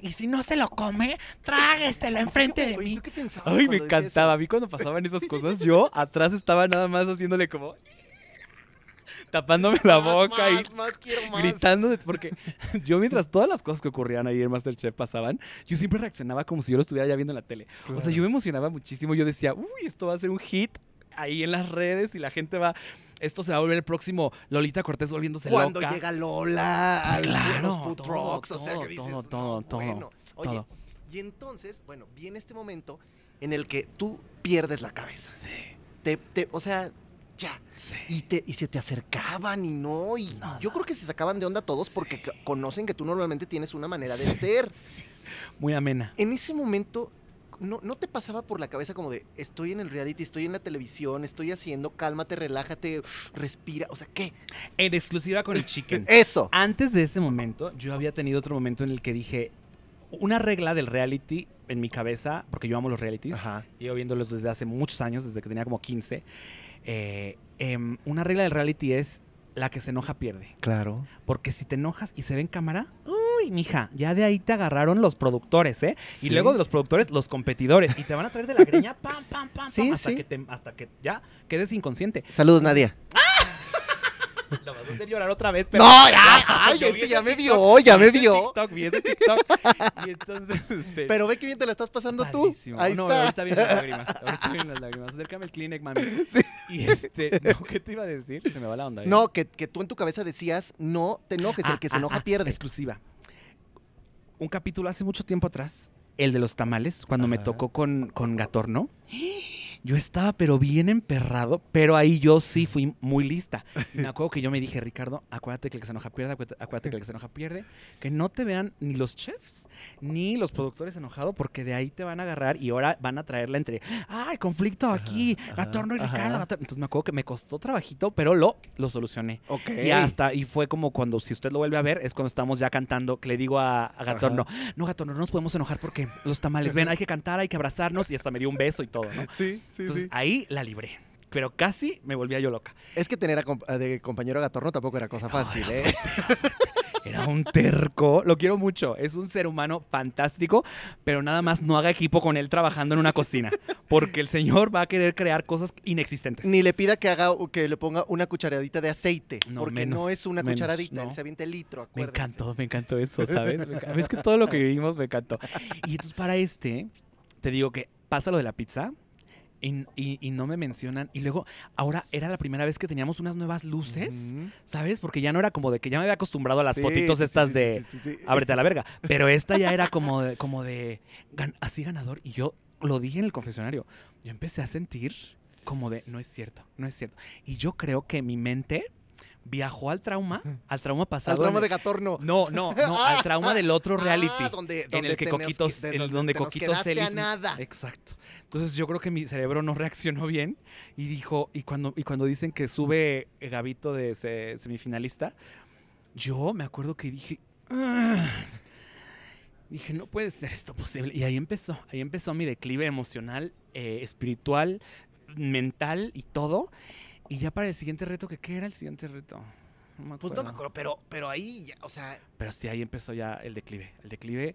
y si no se lo come, trágueselo enfrente de mí. Ay, me encantaba. A mí cuando pasaban esas cosas, yo atrás estaba nada más haciéndole como tapándome la boca y gritando porque yo mientras todas las cosas que ocurrían ahí en MasterChef pasaban, yo siempre reaccionaba como si yo lo estuviera ya viendo en la tele. O sea, yo me emocionaba muchísimo, yo decía, "Uy, esto va a ser un hit." Ahí en las redes y la gente va esto se va a volver el próximo Lolita Cortés volviéndose loca. Cuando llega Lola, claro, los food o sea, que dices, todo, todo, todo, oye, y entonces, bueno, viene este momento en el que tú pierdes la cabeza. Sí. Te, o sea, ya. Sí. Y, te, y se te acercaban y no. Y, yo creo que se sacaban de onda todos porque conocen que tú normalmente tienes una manera de ser. Muy amena. En ese momento no, te pasaba por la cabeza como de, estoy en el reality, estoy en la televisión, estoy haciendo, cálmate, relájate, respira, o sea, ¿qué? En exclusiva con el chicken. Eso. Antes de ese momento, yo había tenido otro momento en el que dije, una regla del reality en mi cabeza, porque yo amo los realities, llevo viéndolos desde hace muchos años, desde que tenía como 15, eh, em, una regla del reality es la que se enoja pierde. Claro. Porque si te enojas y se ve en cámara mija, ya de ahí te agarraron los productores, ¿eh? Y luego de los productores, los competidores. Y te van a traer de la greña, pam, pam, pam, pam, hasta, que te, hasta que ya quedes inconsciente. Saludos, Nadia. ¡Ah! Lo vas a hacer llorar otra vez, pero. ¡No! ¡Ya! ¡Ay! este ya me vio, ya me vio. TikTok, TikTok. Y entonces. Este, pero ve que bien te la estás pasando tú. Ahí no, está. ahorita las lágrimas. Ahorita vienen las lágrimas. Acércame el Kleenex, mami. Y este. No, ¿Qué te iba a decir? Se me va la onda. ¿eh? No, que, tú en tu cabeza decías, no te enojes. el ah, que se ah, enoja pierde. Exclusiva un capítulo hace mucho tiempo atrás, el de los tamales, cuando me tocó con, con Gatorno. ¡Ah! yo estaba pero bien emperrado, pero ahí yo sí fui muy lista. Me acuerdo que yo me dije, Ricardo, acuérdate que el que se enoja pierde, acuérdate, que el que se enoja pierde, que no te vean ni los chefs ni los productores enojados porque de ahí te van a agarrar y ahora van a traerla entre, ay, conflicto aquí, Gatorno y Ricardo. Entonces me acuerdo que me costó trabajito, pero lo, lo solucioné. Y hasta, y fue como cuando, si usted lo vuelve a ver, es cuando estamos ya cantando, que le digo a, Gatorno, no, Gatorno, no nos podemos enojar porque los tamales, ven, hay que cantar, hay que abrazarnos y hasta me dio un beso y todo, ¿no? Sí. Entonces, ahí la libré. Pero casi me volvía yo loca. Es que tener a, eh, de compañero Gatorno tampoco era cosa fácil, ¿eh? Era un terco. Lo quiero mucho. Es un ser humano fantástico, pero nada más no haga equipo con él trabajando en una cocina, porque el señor va a querer crear cosas inexistentes. Ni le pida que haga que le ponga una cucharadita de aceite, porque no es una cucharadita, él se litro, Me encantó, me encantó eso, ¿sabes? Es que todo lo que vivimos me encantó. Y entonces para este te digo que pasa lo de la pizza y, no me mencionan. Y luego, ahora era la primera vez que teníamos unas nuevas luces, ¿sabes? Porque ya no era como de que ya me había acostumbrado a las fotitos estas de ábrete a la verga. Pero esta ya era como de, como de así ganador. Y yo lo dije en el confesionario. Yo empecé a sentir como de no es cierto, no es cierto. Y yo creo que mi mente viajó al trauma, al trauma pasado. Al trauma de Gatorno. No, no, no, al trauma del otro ah, reality. donde, donde, en el que Coquitos, en donde, nada. Exacto. Entonces yo creo que mi cerebro no reaccionó bien y dijo, y cuando, y cuando dicen que sube eh, Gabito de semifinalista, yo me acuerdo que dije, ah". dije, no puede ser esto posible. Y ahí empezó, ahí empezó mi declive emocional, eh, espiritual, mental y todo. Y ya para el siguiente reto, ¿qué era el siguiente reto? No me acuerdo. Pues no me acuerdo, pero, pero ahí, ya, o sea... Pero sí, ahí empezó ya el declive. El declive...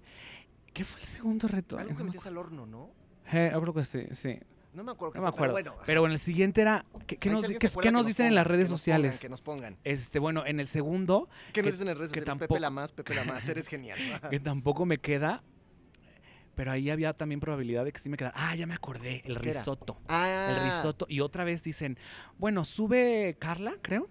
¿Qué fue el segundo reto? Algo que metías al horno, ¿no? Eh, yo creo que sí, sí. No me acuerdo. No me acuerdo. Pero bueno, en el siguiente era. ¿Qué, nos, qué, nos, dicen en las redes sociales? que nos pongan. Este, bueno, en el segundo. ¿Qué nos dicen en las redes sociales? Pepe la más, Pepe la más. Eres genial. que tampoco me queda, pero ahí había también probabilidad de que sí me quedara. Ah, ya me acordé, el risoto El ah. risotto. Y otra vez dicen, bueno, sube Carla, creo.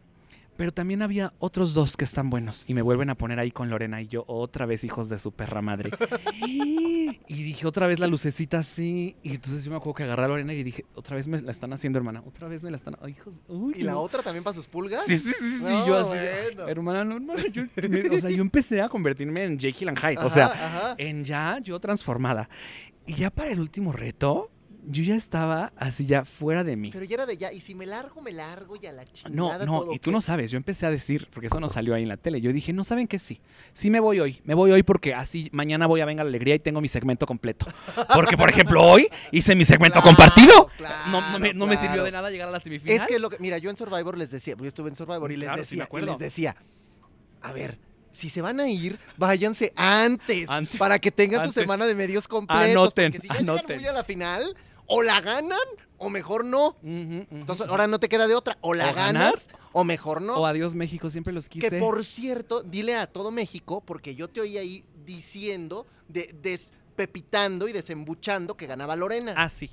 Pero también había otros dos que están buenos. Y me vuelven a poner ahí con Lorena y yo otra vez hijos de su perra madre. y dije otra vez la lucecita así. Y entonces yo me acuerdo que agarré a Lorena y dije, otra vez me la están haciendo, hermana. Otra vez me la están... Ay, hijos... ¿Y la otra también para sus pulgas? Sí, sí, sí. yo así, hermana, no, hermana. o sea, yo empecé a convertirme en Jekyll and Hyde. o sea, en ya yo transformada. Y ya para el último reto yo ya estaba así ya fuera de mí. Pero ya era de ya, y si me largo, me largo y a la chingada. No, no, y tú no sabes, yo empecé a decir, porque eso no salió ahí en la tele, yo dije, no saben que sí, sí me voy hoy, me voy hoy porque así mañana voy a Venga la Alegría y tengo mi segmento completo. Porque, por ejemplo, hoy hice mi segmento compartido. no, me, sirvió de nada llegar a la semifinal. Es que, lo que, mira, yo en Survivor les decía, yo estuve en Survivor y les decía, les decía, a ver, si se van a ir, váyanse antes, para que tengan su semana de medios completos. Anoten, si llegan a la final, o la ganan o mejor no. Entonces, ahora no te queda de otra. O la ganas, o mejor no. O adiós México, siempre los quise. Que por cierto, dile a todo México, porque yo te oí ahí diciendo, de, despepitando y desembuchando que ganaba Lorena. Ah, sí.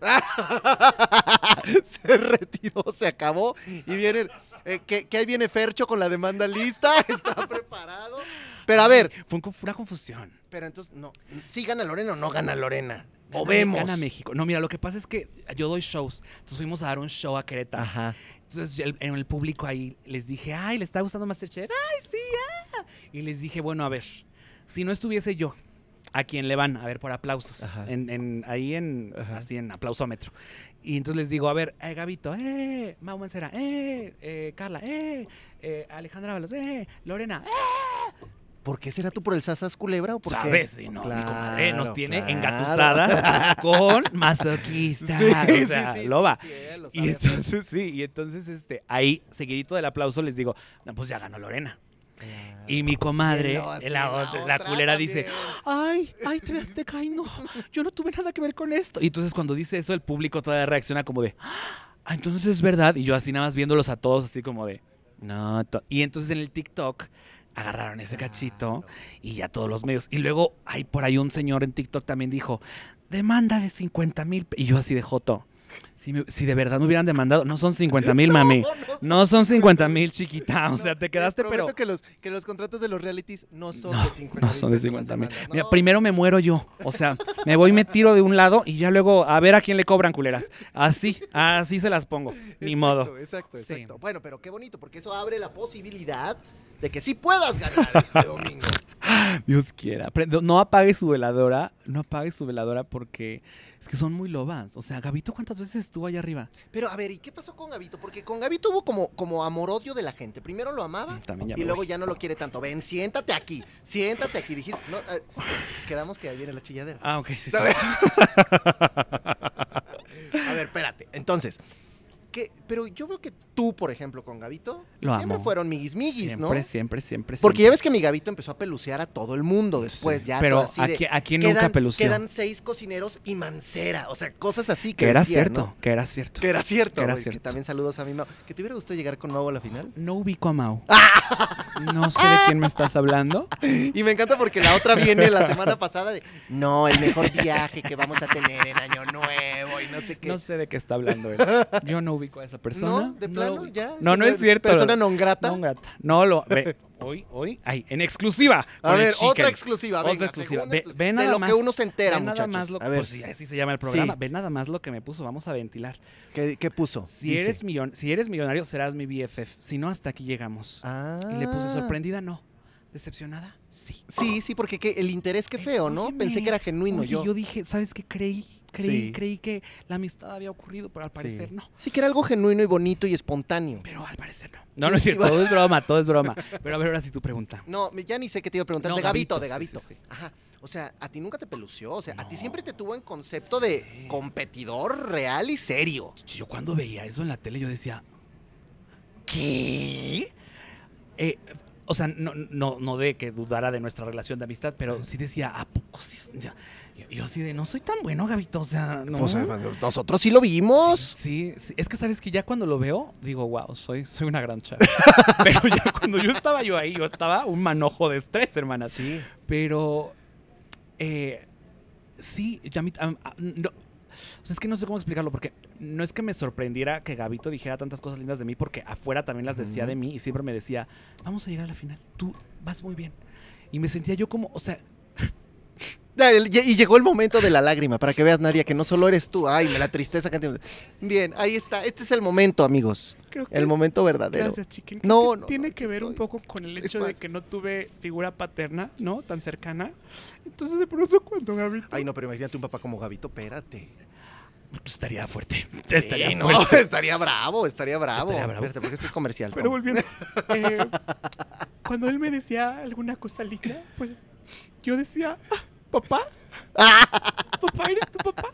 se retiró, se acabó y viene... Eh, que, que ahí viene Fercho con la demanda lista, está preparado. Pero a ver. Fue una confusión. Pero entonces, no. si gana Lorena o no gana Lorena? O vemos. Gana México. No, mira, lo que pasa es que yo doy shows. Entonces fuimos a dar un show a Querétaro. Ajá. Entonces en el público ahí les dije, ay, ¿le está gustando Masterchef? Ay, sí, ah". Y les dije, bueno, a ver, si no estuviese yo, ¿a quién le van? A ver, por aplausos. Ajá. En, en, ahí en, así en aplausómetro. Y entonces les digo, a ver, eh, Gabito, eh, Mau Mancera, eh, eh Carla, eh, eh Alejandra Ábalos, eh, Lorena, eh. ¿Por qué será tú por el sasas culebra o por ¿Sabes? qué? No, mi comadre nos tiene engatusadas con masoquistas. loba. y entonces, sí, y entonces este, ahí, seguidito del aplauso, les digo, pues ya ganó Lorena. Y mi ah, comadre, la, culera, dice: Ay, ay, te veas caí, yo no tuve nada que ver con esto. Y entonces, cuando dice eso, el público todavía reacciona como de: Ah, entonces es verdad. Y yo, así nada más viéndolos a todos, así como de: No, y entonces en el TikTok agarraron ese cachito y ya todos los medios. Y luego hay por ahí un señor en TikTok también dijo, demanda de 50 mil. Y yo así de joto. Si, de verdad me hubieran demandado, no son 50 mil, mami. No, son 50 mil, chiquita. O sea, te quedaste, pero. Que los, que los contratos de los realities no son de 50 mil. No son de 50 mil. primero me muero yo. O sea, me voy, me tiro de un lado y ya luego a ver a quién le cobran culeras. Así, así se las pongo. Ni modo. Exacto, exacto. Bueno, pero qué bonito, porque eso abre la posibilidad de que sí puedas ganar este domingo. Dios quiera. No apague su veladora, no apague su veladora porque es que son muy lobas. O sea, Gabito, ¿cuántas veces estuvo allá arriba? Pero a ver, ¿y qué pasó con Gabito? Porque con Gabito hubo como, como amor-odio de la gente. Primero lo amaba mm, y luego ya no lo quiere tanto. Ven, siéntate aquí, siéntate aquí. Dijiste, eh, quedamos que ahí viene la chilladera. Ah, ok, sí. A ver, espérate. Entonces, pero yo veo que tú, por ejemplo, con Gabito, siempre fueron miguis miguis, ¿no? Siempre, siempre, siempre. Porque ya ves que mi Gabito empezó a pelucear a todo el mundo después, ya. Pero aquí ¿a, nunca pelució Quedan seis cocineros y mancera, o sea, cosas así que. era cierto, que era cierto. Que era cierto. Que era cierto. también saludos a mi Mau. ¿Que te hubiera gustado llegar con Mau a la final? No ubico a Mau. No sé de quién me estás hablando. Y me encanta porque la otra viene la semana pasada de, no, el mejor viaje que vamos a tener en Año Nuevo y no sé qué. No sé de qué está hablando él. Yo no ubico esa persona. No, de plano, ya. No, no es cierto. Persona non grata. Non grata. No lo. Ve, hoy, hoy, ay, en exclusiva. A ver, otra exclusiva. Otra exclusiva. Ve, nada de lo que uno se entera, muchachos. a ver. Pues, así se llama el programa. Ve nada más lo que me puso. Vamos a ventilar. ¿Qué, qué puso? Si eres, millon, si eres millonario, serás mi BFF. Si no, hasta aquí llegamos. Ah. Y le puse ah. sorprendida, no. ¿Decepcionada? Sí. Sí, sí, porque el interés, qué feo, ¿no? Pensé que era genuino Oye, yo. Yo dije, ¿sabes qué creí? Creí, creí que la amistad había ocurrido, pero al parecer no. Sí, que era algo genuino y bonito y espontáneo. Pero al parecer no. No, no es cierto, todo es broma, todo es broma. Pero a ver, ahora sí tu pregunta. No, ya ni sé qué te iba a preguntar. de Gabito, de Gabito. Ajá. O sea, a ti nunca te pelució. O sea, a ti siempre te tuvo en concepto de competidor real y serio. Yo cuando veía eso en la tele, yo decía, ¿qué? Eh, o sea, no, no, no de que dudara de nuestra relación de amistad, pero sí decía, ¿a poco sí? yo, sí de, no soy tan bueno, Gavito, o sea, no. nosotros sí lo vimos. Sí, es que sabes que ya cuando lo veo, digo, wow, soy, soy una gran chava. pero ya cuando yo estaba yo ahí, yo estaba un manojo de estrés, hermana. Sí. Pero, eh, sí, ya mi... O sea, es que no sé cómo explicarlo, porque no es que me sorprendiera que Gabito dijera tantas cosas lindas de mí, porque afuera también las decía de mí y siempre me decía, vamos a llegar a la final, tú vas muy bien. Y me sentía yo como, o sea, y llegó el momento de la lágrima, para que veas, nadie que no solo eres tú. Ay, la tristeza que Bien, ahí está. Este es el momento, amigos. Creo que el momento verdadero. Gracias, No, no, Tiene que ver un poco con el hecho de que no tuve figura paterna, ¿no? Tan cercana. Entonces, de pronto, cuando Gabito. Ay, no, pero imagínate un papá como Gabito, espérate. Pues, estaría fuerte. estaría fuerte. estaría bravo, estaría bravo. Estaría bravo. Espérate, porque esto es comercial. Pero volviendo. Eh, cuando él me decía alguna cosa linda, pues yo decía. Ah, ¿Papá? ¿Papá eres tu papá?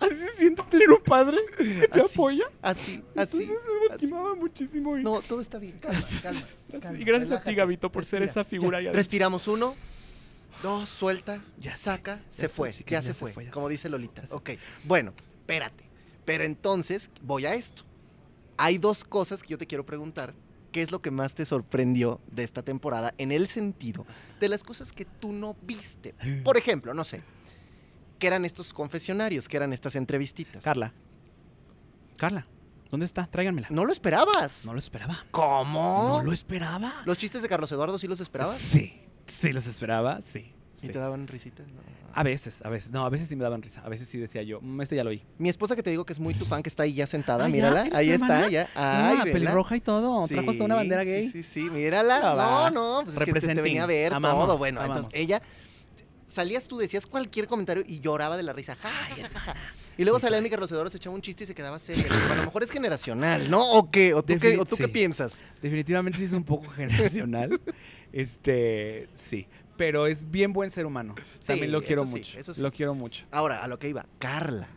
¿Así se siente tener un padre que te apoya? Así, así. Entonces me motivaba muchísimo. Y... No, todo está bien. Calma, gracias, calma, y gracias a ti, Gabito, por ser esa figura. Ya, respiramos uno, dos, suelta, ya saca, se, fue, ya se, fue, fue, como dice Lolita. Ok, bueno, espérate. Pero entonces voy a esto. Hay dos cosas que yo te quiero preguntar ¿qué es lo que más te sorprendió de esta temporada en el sentido de las cosas que tú no viste? Por ejemplo, no sé, ¿qué eran estos confesionarios? ¿Qué eran estas entrevistitas? Carla. Carla. ¿Dónde está? Tráiganmela. ¿No lo esperabas? No lo esperaba. ¿Cómo? No lo esperaba. ¿Los chistes de Carlos Eduardo sí los esperabas? Sí. Sí los esperaba, sí. ¿Y te daban risitas? A veces, a veces. No, a veces sí me daban risa. A veces sí decía yo, mm, este ya lo oí. Mi esposa que te digo que es muy tu fan, que está ahí ya sentada, mírala. Ahí está, ya. Ay, la pelirroja y todo. Trajo hasta una bandera gay. Sí, sí, sí mírala. Ah, no, no, pues es que te, venía a ver todo. Bueno, entonces ella... Salías tú, decías cualquier comentario y lloraba de la risa. Ja, ja, Y luego salía mi carrocedor, se echaba un chiste y se quedaba seria. a lo mejor es generacional, ¿no? ¿O qué? ¿O tú, qué, qué piensas? Definitivamente sí es un poco generacional. este, sí pero es bien buen ser humano. También lo quiero mucho. eso Lo quiero mucho. Ahora, a lo que iba, Carla.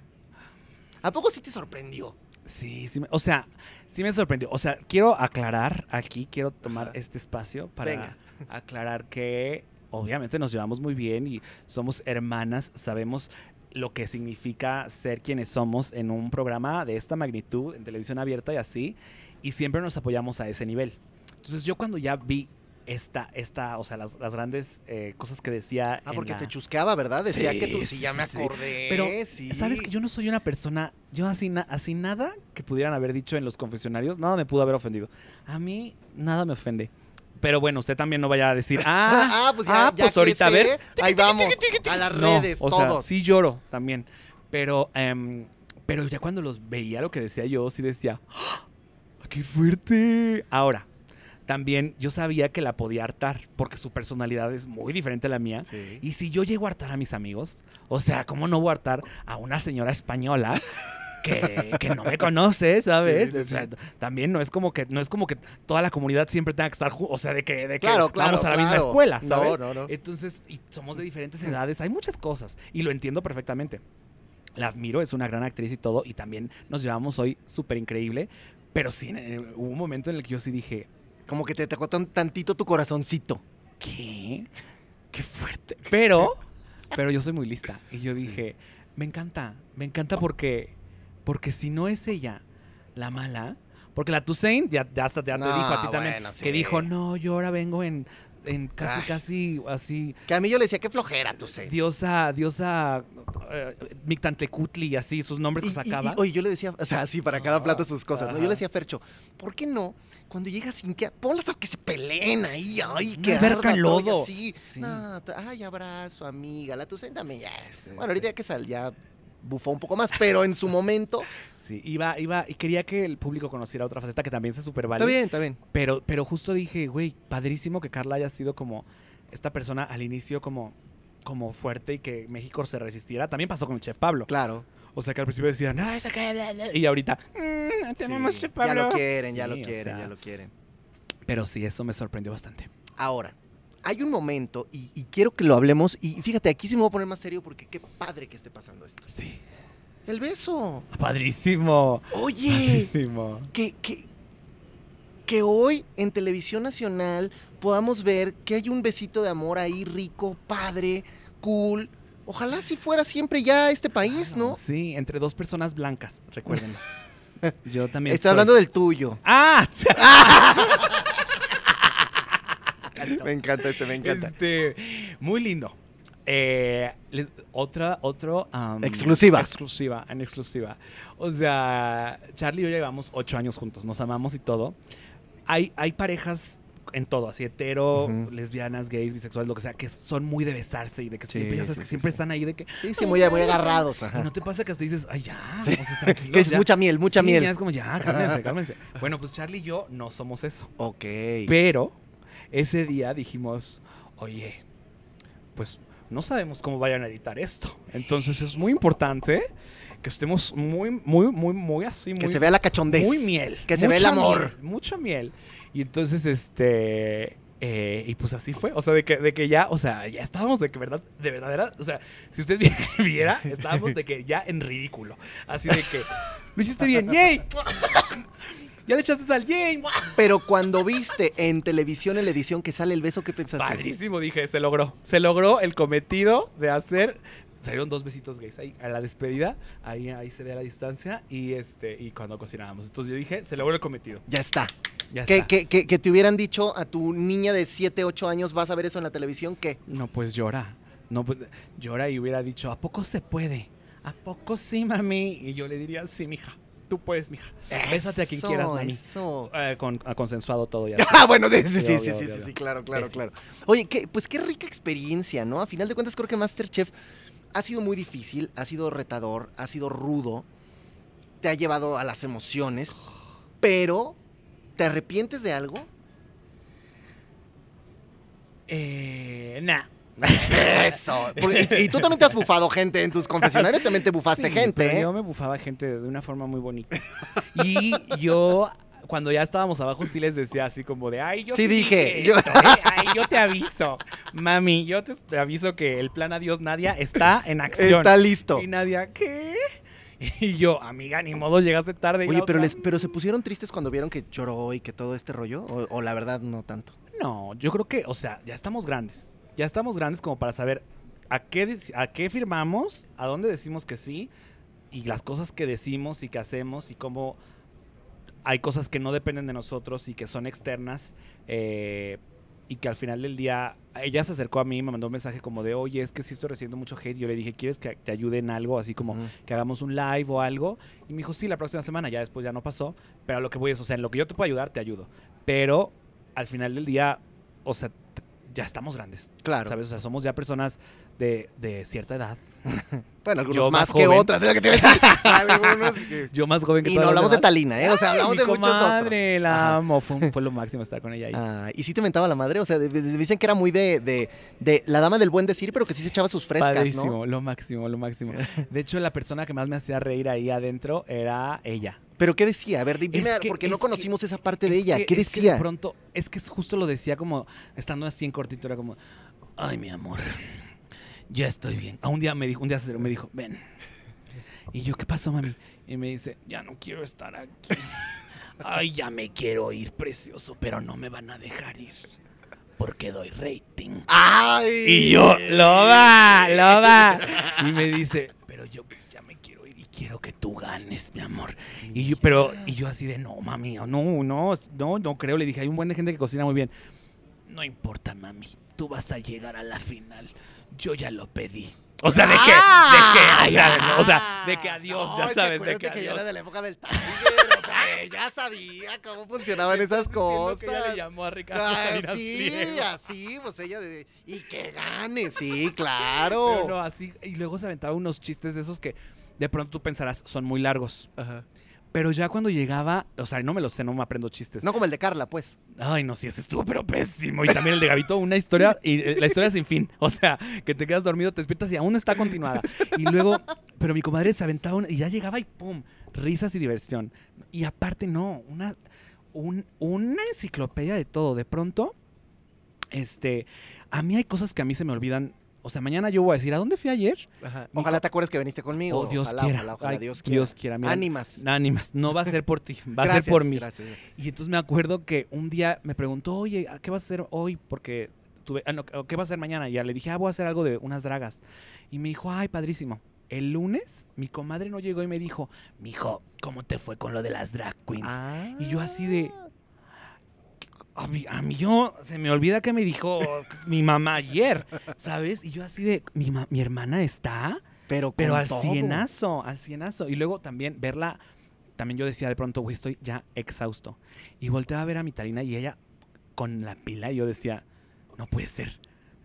¿A poco sí te sorprendió? Sí, sí, o sea, sí me sorprendió. O sea, quiero aclarar aquí, quiero tomar este espacio para aclarar que obviamente nos llevamos muy bien y somos hermanas, sabemos lo que significa ser quienes somos en un programa de esta magnitud, en televisión abierta y así, y siempre nos apoyamos a ese nivel. Entonces yo cuando ya vi esta, esta, o sea, las, grandes eh, cosas que decía. Ah, porque te chusqueaba, ¿verdad? Decía que tú sí, ya me acordé. Pero, ¿sabes que yo no soy una persona, yo así, así nada que pudieran haber dicho en los confesionarios, nada me pudo haber ofendido. A mí nada me ofende. Pero bueno, usted también no vaya a decir, ah, ah pues, ah, pues ahorita a ver. Ahí vamos, a las redes, todos. sí lloro también. Pero, em, pero ya cuando los veía lo que decía yo, sí decía, ¡Ah! ¡qué fuerte! Ahora, también yo sabía que la podía hartar porque su personalidad es muy diferente a la mía. Y si yo llego a hartar a mis amigos, o sea, ¿cómo no voy a hartar a una señora española? Que, no me conoce, ¿sabes? también no es como que no es como que toda la comunidad siempre tenga que estar, o sea, de que, de vamos a la misma escuela, ¿sabes? Entonces, y somos de diferentes edades, hay muchas cosas y lo entiendo perfectamente. La admiro, es una gran actriz y todo y también nos llevamos hoy súper increíble, pero sí hubo un momento en el que yo sí dije, como que te te tan, tantito tu corazoncito. ¿Qué? Qué fuerte. Pero, pero yo soy muy lista. Y yo dije, me encanta, me encanta porque, porque si no es ella la mala, porque la Toussaint ya, ya, hasta, te dijo a ti también, que dijo, no, yo ahora vengo en en casi, casi así. Que a mí yo le decía qué flojera, tú sé. Diosa, diosa tante eh, Mictantecutli, así, sus nombres y, los sacaba. oye, yo le decía, o sea, así, para cada plato sus cosas, ¿no? Yo le decía a Fercho, ¿por qué no? Cuando llega Cintia, ponlas a que se peleen ahí, ay, que verga lodo. Así. ay, abrazo, amiga, la tu séntame. ya. bueno, ahorita ya que sal, ya bufó un poco más, pero en su momento Sí, iba, iba, y quería que el público conociera otra faceta que también se super vale. Está bien, está bien. Pero, pero justo dije, güey, padrísimo que Carla haya sido como esta persona al inicio como, como fuerte y que México se resistiera. También pasó con el chef Pablo. Claro. O sea que al principio decían, no, esa que. Y ahorita, mm, Ya lo quieren, ya lo quieren, ya lo quieren. Pero sí, eso me sorprendió bastante. Ahora, hay un momento, y, y, quiero que lo hablemos, y fíjate, aquí sí me voy a poner más serio porque qué padre que esté pasando esto. Sí. El beso. Padrísimo. Oye. Padrísimo. Que, que, hoy en Televisión Nacional podamos ver que hay un besito de amor ahí rico, padre, cool. Ojalá si fuera siempre ya este país, ¿no? Sí, entre dos personas blancas, recuerden. Yo también. Está hablando del tuyo. ¡Ah! me encanta este, me encanta. Este, muy lindo. Eh, otra, otro... exclusiva. Exclusiva, en exclusiva. O sea, Charlie y yo llevamos ocho años juntos, nos amamos y todo. Hay, hay parejas en todo, así hetero, lesbianas, gays, bisexuales, lo que sea, que son muy de besarse y de que siempre, están ahí de que. Sí, sí, muy, agarrados. Ajá. no te pasa que hasta dices, ay, ya, Que es mucha miel, mucha miel. Ya es como, ya, cálmense, cálmense. Bueno, pues Charlie y yo no somos eso. Ok. Pero ese día dijimos, oye, pues no sabemos cómo vayan a editar esto. Entonces es muy importante que estemos muy, muy, muy, muy así. que se vea la cachondez. Muy miel. Que se vea el amor. mucha miel. Y entonces, este... Eh, y pues así fue, o sea, de que, ya, o sea, ya estábamos de que verdad, de verdadera, o sea, si usted viera, estábamos de que ya en ridículo, así de que, lo hiciste bien, yay. ya le echaste al game. Pero cuando viste en televisión en la edición que sale el beso, ¿qué pensaste? Padrísimo, dije, se logró. Se logró el cometido de hacer salieron dos besitos gays ahí a la despedida, ahí, ahí se ve a la distancia y este y cuando cocinábamos. Entonces yo dije, se logró el cometido. Ya está. Ya está. Que, que, te hubieran dicho a tu niña de 7, 8 años, vas a ver eso en la televisión, ¿qué? No, pues llora. No, pues, llora y hubiera dicho, ¿a poco se puede? ¿A poco sí, mami? Y yo le diría, sí, mija tú puedes, mija. Eso, Bésate a quien quieras, mami. Eso. Eh, con, ah, consensuado todo ya. ah, bueno, sí, sí, sí, sí, sí, claro, claro, claro. Oye, pues qué rica experiencia, ¿no? A final de cuentas creo que Masterchef ha sido muy difícil, ha sido retador, ha sido rudo, te ha llevado a las emociones, pero ¿te arrepientes de algo? Eh, nah. Eso. Y, tú también te has bufado gente en tus confesionarios, también te bufaste gente. ¿eh? Yo me bufaba gente de una forma muy bonita. Y yo cuando ya estábamos abajo sí les decía así como de, ay, yo sí dije, yo... ¿eh? ay, yo te aviso, mami, yo te, aviso que el plan adiós Nadia está en acción. Está listo. Y Nadia, ¿qué? Y yo, amiga, ni modo, llegaste tarde. Oye, pero, les, pero se pusieron tristes cuando vieron que lloró y que todo este rollo, o la verdad no tanto. No, yo creo que, o sea, ya estamos grandes ya estamos grandes como para saber a qué, a qué firmamos, a dónde decimos que sí, y las cosas que decimos y que hacemos y cómo hay cosas que no dependen de nosotros y que son externas. Eh, y que al final del día ella se acercó a mí, me mandó un mensaje como de, oye, es que sí estoy recibiendo mucho hate. Yo le dije, ¿quieres que te ayude en algo? Así como que hagamos un live o algo. Y me dijo, sí, la próxima semana, ya después ya no pasó. Pero lo que voy es, o sea, en lo que yo te puedo ayudar, te ayudo. Pero al final del día, o sea, ya estamos grandes. Claro. ¿Sabes? O sea, somos ya personas de, de cierta edad. Bueno, algunos más, que otras, es que te a Yo más joven que Y no hablamos de Talina, ¿eh? O sea, hablamos de muchos otros. la amo. Fue, lo máximo estar con ella ahí. Ah, y sí te mentaba la madre. O sea, dicen que era muy de, de, la dama del buen decir, pero que sí se echaba sus frescas, Lo ¿no? lo máximo, lo máximo. De hecho, la persona que más me hacía reír ahí adentro era ella. ¿Pero qué decía? A ver, dime, porque no conocimos esa parte de ella. ¿Qué decía? de pronto, es que justo lo decía como, estando así en cortito, era como, ay, mi amor, ya estoy bien. A un día me dijo, un día me dijo, ven. Y yo, ¿qué pasó, mami? Y me dice, ya no quiero estar aquí. Ay, ya me quiero ir, precioso, pero no me van a dejar ir porque doy rating. ¡Ay! Y yo, loba, loba. Y me dice, pero yo quiero que tú ganes, mi amor. Y yo, pero, y yo así de, no, mami, no, no, no, no creo. Le dije, hay un buen de gente que cocina muy bien. No importa, mami, tú vas a llegar a la final. Yo ya lo pedí. O sea, de que, de que, o ah. de que adiós, ya sabes, de que, yo era de la época del Tiger, o sea, ya sabía cómo funcionaban esas cosas. Que ella le llamó a Ricardo ah, Sí, así, pues ella de, y que gane, sí, claro. Pero así, y luego se aventaba unos chistes de esos que, de pronto tú pensarás, son muy largos. Pero ya cuando llegaba, o sea, no me lo sé, no me aprendo chistes. No como el de Carla, pues. Ay, no, sí, ese estuvo pero pésimo. Y también el de Gabito, una historia, y eh, la historia sin fin. O sea, que te quedas dormido, te despiertas y aún está continuada. Y luego, pero mi comadre se aventaba y ya llegaba y pum, risas y diversión. Y aparte, no, una, una enciclopedia de todo. De pronto, este, a mí hay cosas que a mí se me olvidan o sea, mañana yo voy a decir, ¿a dónde fui ayer? Ojalá te acuerdes que viniste conmigo. Oh, Dios ojalá, quiera. Ojalá, ojalá Dios quiera. Dios quiera. ánimas. Ánimas. No va a ser por ti, va a ser por mí. Y entonces me acuerdo que un día me preguntó, oye, ¿qué vas a hacer hoy? Porque tuve, ah, no, ¿qué vas a hacer mañana? Y ya le dije, ah, voy a hacer algo de unas dragas. Y me dijo, ¡ay, padrísimo! el lunes mi comadre no llegó y me dijo, mijo, ¿cómo te fue con lo de las drag queens? Ah. Y yo así de, a mí, yo se me olvida que me dijo mi mamá ayer, ¿sabes? Y yo así de, mi, mi hermana está, pero, pero al cienazo, al cienazo. Y luego también verla, también yo decía de pronto, güey, estoy ya exhausto. Y volteaba a ver a mi Tarina y ella con la pila y yo decía, no puede ser.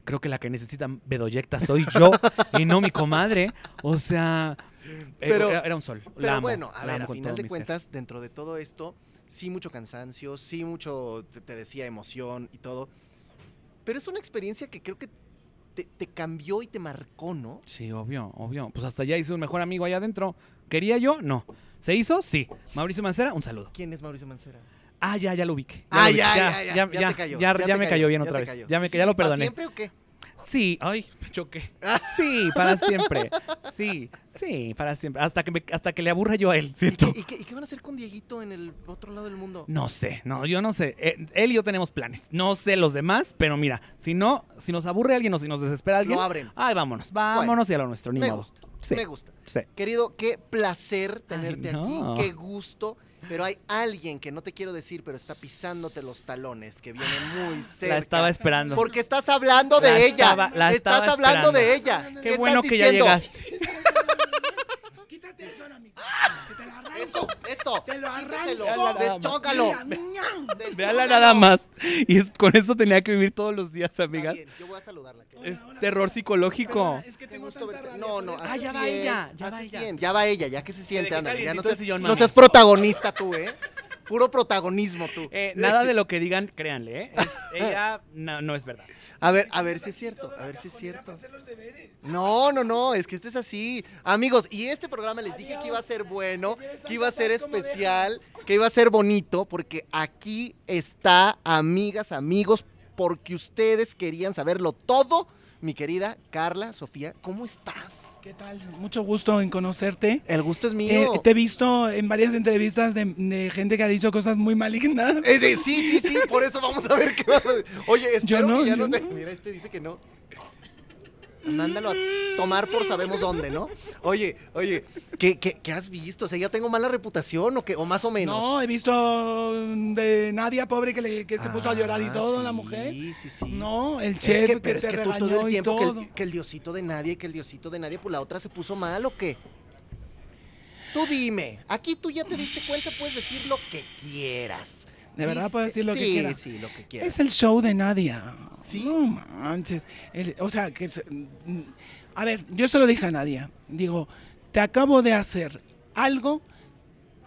Creo que la que necesita bedoyecta soy yo y no mi comadre. O sea, eh, pero, era, un sol. Pero bueno, a ver, a final de cuentas, dentro de todo esto sí mucho cansancio, sí mucho, te, decía, emoción y todo. Pero es una experiencia que creo que te, cambió y te marcó, ¿no? Sí, obvio, obvio. Pues hasta ya hice un mejor amigo allá adentro. ¿Quería yo? No. ¿Se hizo? Sí. Mauricio Mancera, un saludo. ¿Quién es Mauricio Mancera? Ah, ya, ya lo ubiqué. ah, Ya, ya, ya, ya, cayó, me cayó, bien otra vez. Ya, me, ya lo perdoné. ¿Siempre o qué? Sí, ay, me choqué. Sí, para siempre. Sí, sí, para siempre. Hasta que, hasta que le aburra yo a él, ¿Y qué, van a hacer con Dieguito en el otro lado del mundo? No sé, no, yo no sé. Eh, él y yo tenemos planes. No sé los demás, pero mira, si no, si nos aburre alguien o si nos desespera alguien. No abren. Ay, vámonos, vámonos y a lo nuestro, niño. me Gusta, me gusta. Querido, qué placer tenerte aquí. Qué gusto. Pero hay alguien que no te quiero decir, pero está pisándote los talones, que viene ah, muy cerca. La estaba esperando. Porque estás hablando de ella. estás hablando de ella. Qué, bueno que ya llegaste. ¡Ah! Eso Eso, Te lo Deschócalo. Véala nada más. Y con esto tenía que vivir todos los días, amigas. yo voy a saludarla. es terror psicológico. No, no. Ah, ya va ella. Ya va ella. Ya va ella. Ya que se siente, anda. Ya no seas protagonista tú, ¿eh? Puro protagonismo tú. Eh, nada de lo que digan, créanle, ¿eh? ella no, es verdad. A ver, a ver si es cierto, a ver si es cierto. No, no, no, es que este es así. Amigos, y este programa les dije que iba a ser bueno, que iba a ser especial, que iba a ser bonito, porque aquí está, amigas, amigos, porque ustedes querían saberlo todo mi querida Carla Sofía, ¿cómo estás? ¿Qué tal? Mucho gusto en conocerte. El gusto es eh, mío. te he visto en varias entrevistas de, gente que ha dicho cosas muy malignas. sí, sí, sí, por eso vamos a ver qué vas a decir. Oye, espero no, que ya no te... Mira, este dice que no mándalo a tomar por sabemos dónde, ¿no? Oye, oye, ¿qué, has visto? O sea, ¿ya tengo mala reputación o qué? O más o menos. No, he visto um, de nadie pobre, que, se puso a llorar y ah, todo, la mujer. Sí, sí, sí. No, el chef que, pero es que tú todo el tiempo Que, el, diosito de nadie y que el diosito de nadie pues la otra se puso mal o qué? Tú dime, aquí tú ya te diste cuenta, puedes decir lo que quieras. De verdad puedo decir lo que quiera. Sí, lo que Es el show de Nadia. Sí. No o sea, que. Mm, a ver, yo se lo dije a Nadia. Digo, te acabo de hacer algo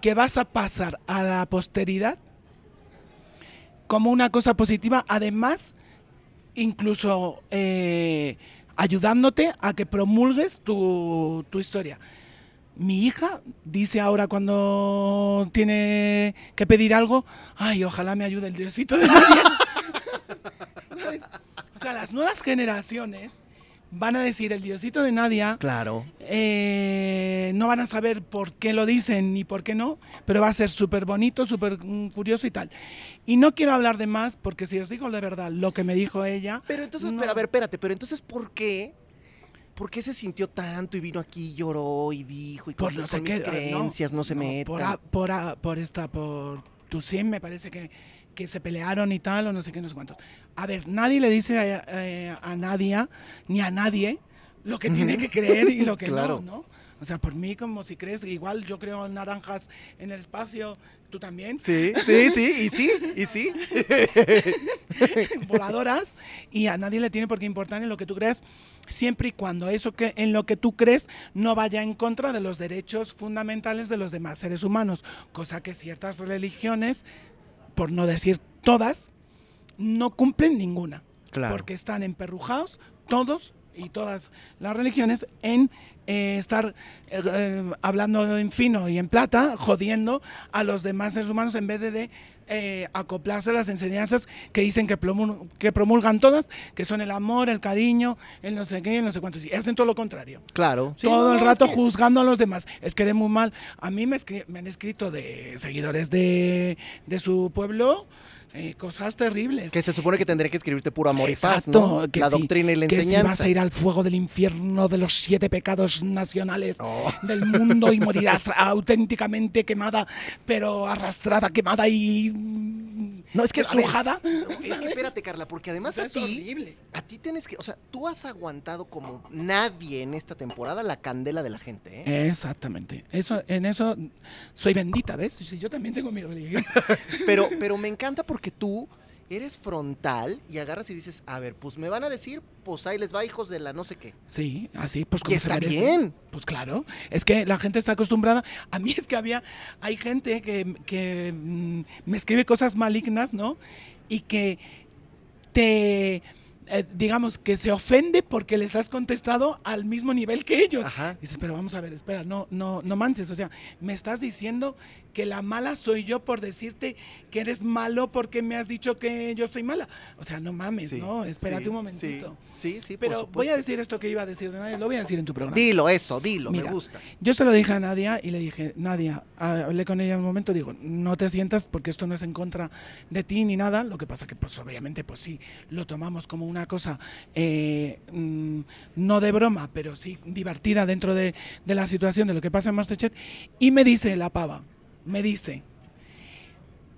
que vas a pasar a la posteridad como una cosa positiva. Además, incluso eh, ayudándote a que promulgues tu historia. Mi hija dice ahora cuando tiene que pedir algo, ay, ojalá me ayude el diosito de Nadia. o sea, las nuevas generaciones van a decir el diosito de Nadia. Claro. Eh, no van a saber por qué lo dicen ni por qué no, pero va a ser súper bonito, súper curioso y tal. Y no quiero hablar de más porque si os digo de verdad, lo que me dijo ella. Pero entonces, pero a ver, espérate, pero entonces, ¿por qué ¿por qué se sintió tanto y vino aquí y lloró y dijo y por no sé qué, ah, creencias no, se meta. Por, ah, ah, por, esta, por tu sim me parece que, que se pelearon y tal o no sé qué, no sé cuántos. A ver, nadie le dice a, eh, nadie, ni a nadie lo que tiene que creer y lo que claro. no, ¿no? O sea, por mí, como si crees, igual yo creo naranjas en el espacio, tú también. Sí, sí, sí, y sí, y sí. Voladoras, y a nadie le tiene por qué importar en lo que tú crees siempre y cuando eso que en lo que tú crees no vaya en contra de los derechos fundamentales de los demás seres humanos, cosa que ciertas religiones, por no decir todas, no cumplen ninguna. Claro. Porque están emperrujados todos y todas las religiones en eh, estar eh, eh, hablando en fino y en plata, jodiendo a los demás seres humanos en vez de, acoplarse a las enseñanzas que dicen que, promulgan, que promulgan todas, que son el amor, el cariño, el no sé qué, el no sé Y hacen todo lo contrario. Claro. todo el rato juzgando a los demás. Es que eres muy mal. A mí me, me han escrito de seguidores de, de su pueblo. Eh, cosas terribles. Que se supone que tendré que escribirte puro amor y paz, ¿no? Que la doctrina y la que enseñanza. Que vas a ir al fuego del infierno de los siete pecados nacionales oh. del mundo y morirás auténticamente quemada, pero arrastrada, quemada y no, es que es es que espérate, Carla, porque además a ti a ti tienes que, o sea, tú has aguantado como nadie en esta temporada la candela de la gente, ¿eh? Exactamente. Eso en eso soy bendita, ¿ves? Yo también tengo mi religión. pero pero me encanta porque que tú eres frontal y agarras y dices, a ver, pues me van a decir, pues ahí les va, hijos de la no sé qué. Sí, así, pues como está bien. Pues claro, es que la gente está acostumbrada. A mí es que había, hay gente que, mm, me escribe cosas malignas, ¿no? Y que te... Eh, digamos, que se ofende porque les has contestado al mismo nivel que ellos. Ajá. Dices, pero vamos a ver, espera, no, no, no manches. O sea, me estás diciendo que la mala soy yo por decirte que eres malo porque me has dicho que yo soy mala. O sea, no mames, ¿no? Espérate un momentito. Sí, sí, Pero voy a decir esto que iba a decir de nadie, lo voy a decir en tu programa. Dilo eso, dilo, me gusta. Yo se lo dije a Nadia y le dije, Nadia, ah, hablé con ella un momento, digo, no te sientas porque esto no es en contra de ti ni nada. Lo que pasa que, pues, obviamente, pues sí, lo tomamos como una cosa, eh, mm, no de broma, pero sí divertida dentro de, de la situación de lo que pasa en Masterchef. Y me dice la pava, me dice,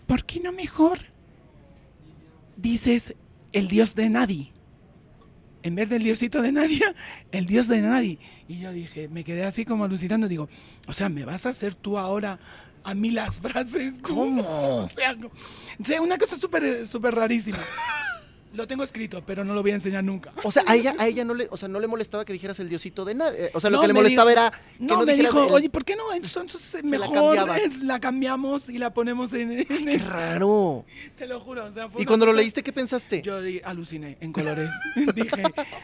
¿por qué no mejor dices el Dios de nadie? En vez del diosito de nadie, el Dios de nadie. Y yo dije, me quedé así como alucinando, digo, o sea, ¿me vas a hacer tú ahora a mí las frases? ¿Cómo? O sea, una cosa súper, súper rarísima. Lo tengo escrito, pero no lo voy a enseñar nunca. O sea, a ella, no le, o sea, no le molestaba que dijeras el diosito de nada. Eh, o sea, lo que le molestaba era. Que no, no me dijo, oye, ¿por qué no? Entonces, mejor la, la, cambiamos y la ponemos en. ¡Qué raro! Te lo juro. ¿Y cuando lo leíste, qué pensaste? Yo aluciné en colores. Dije,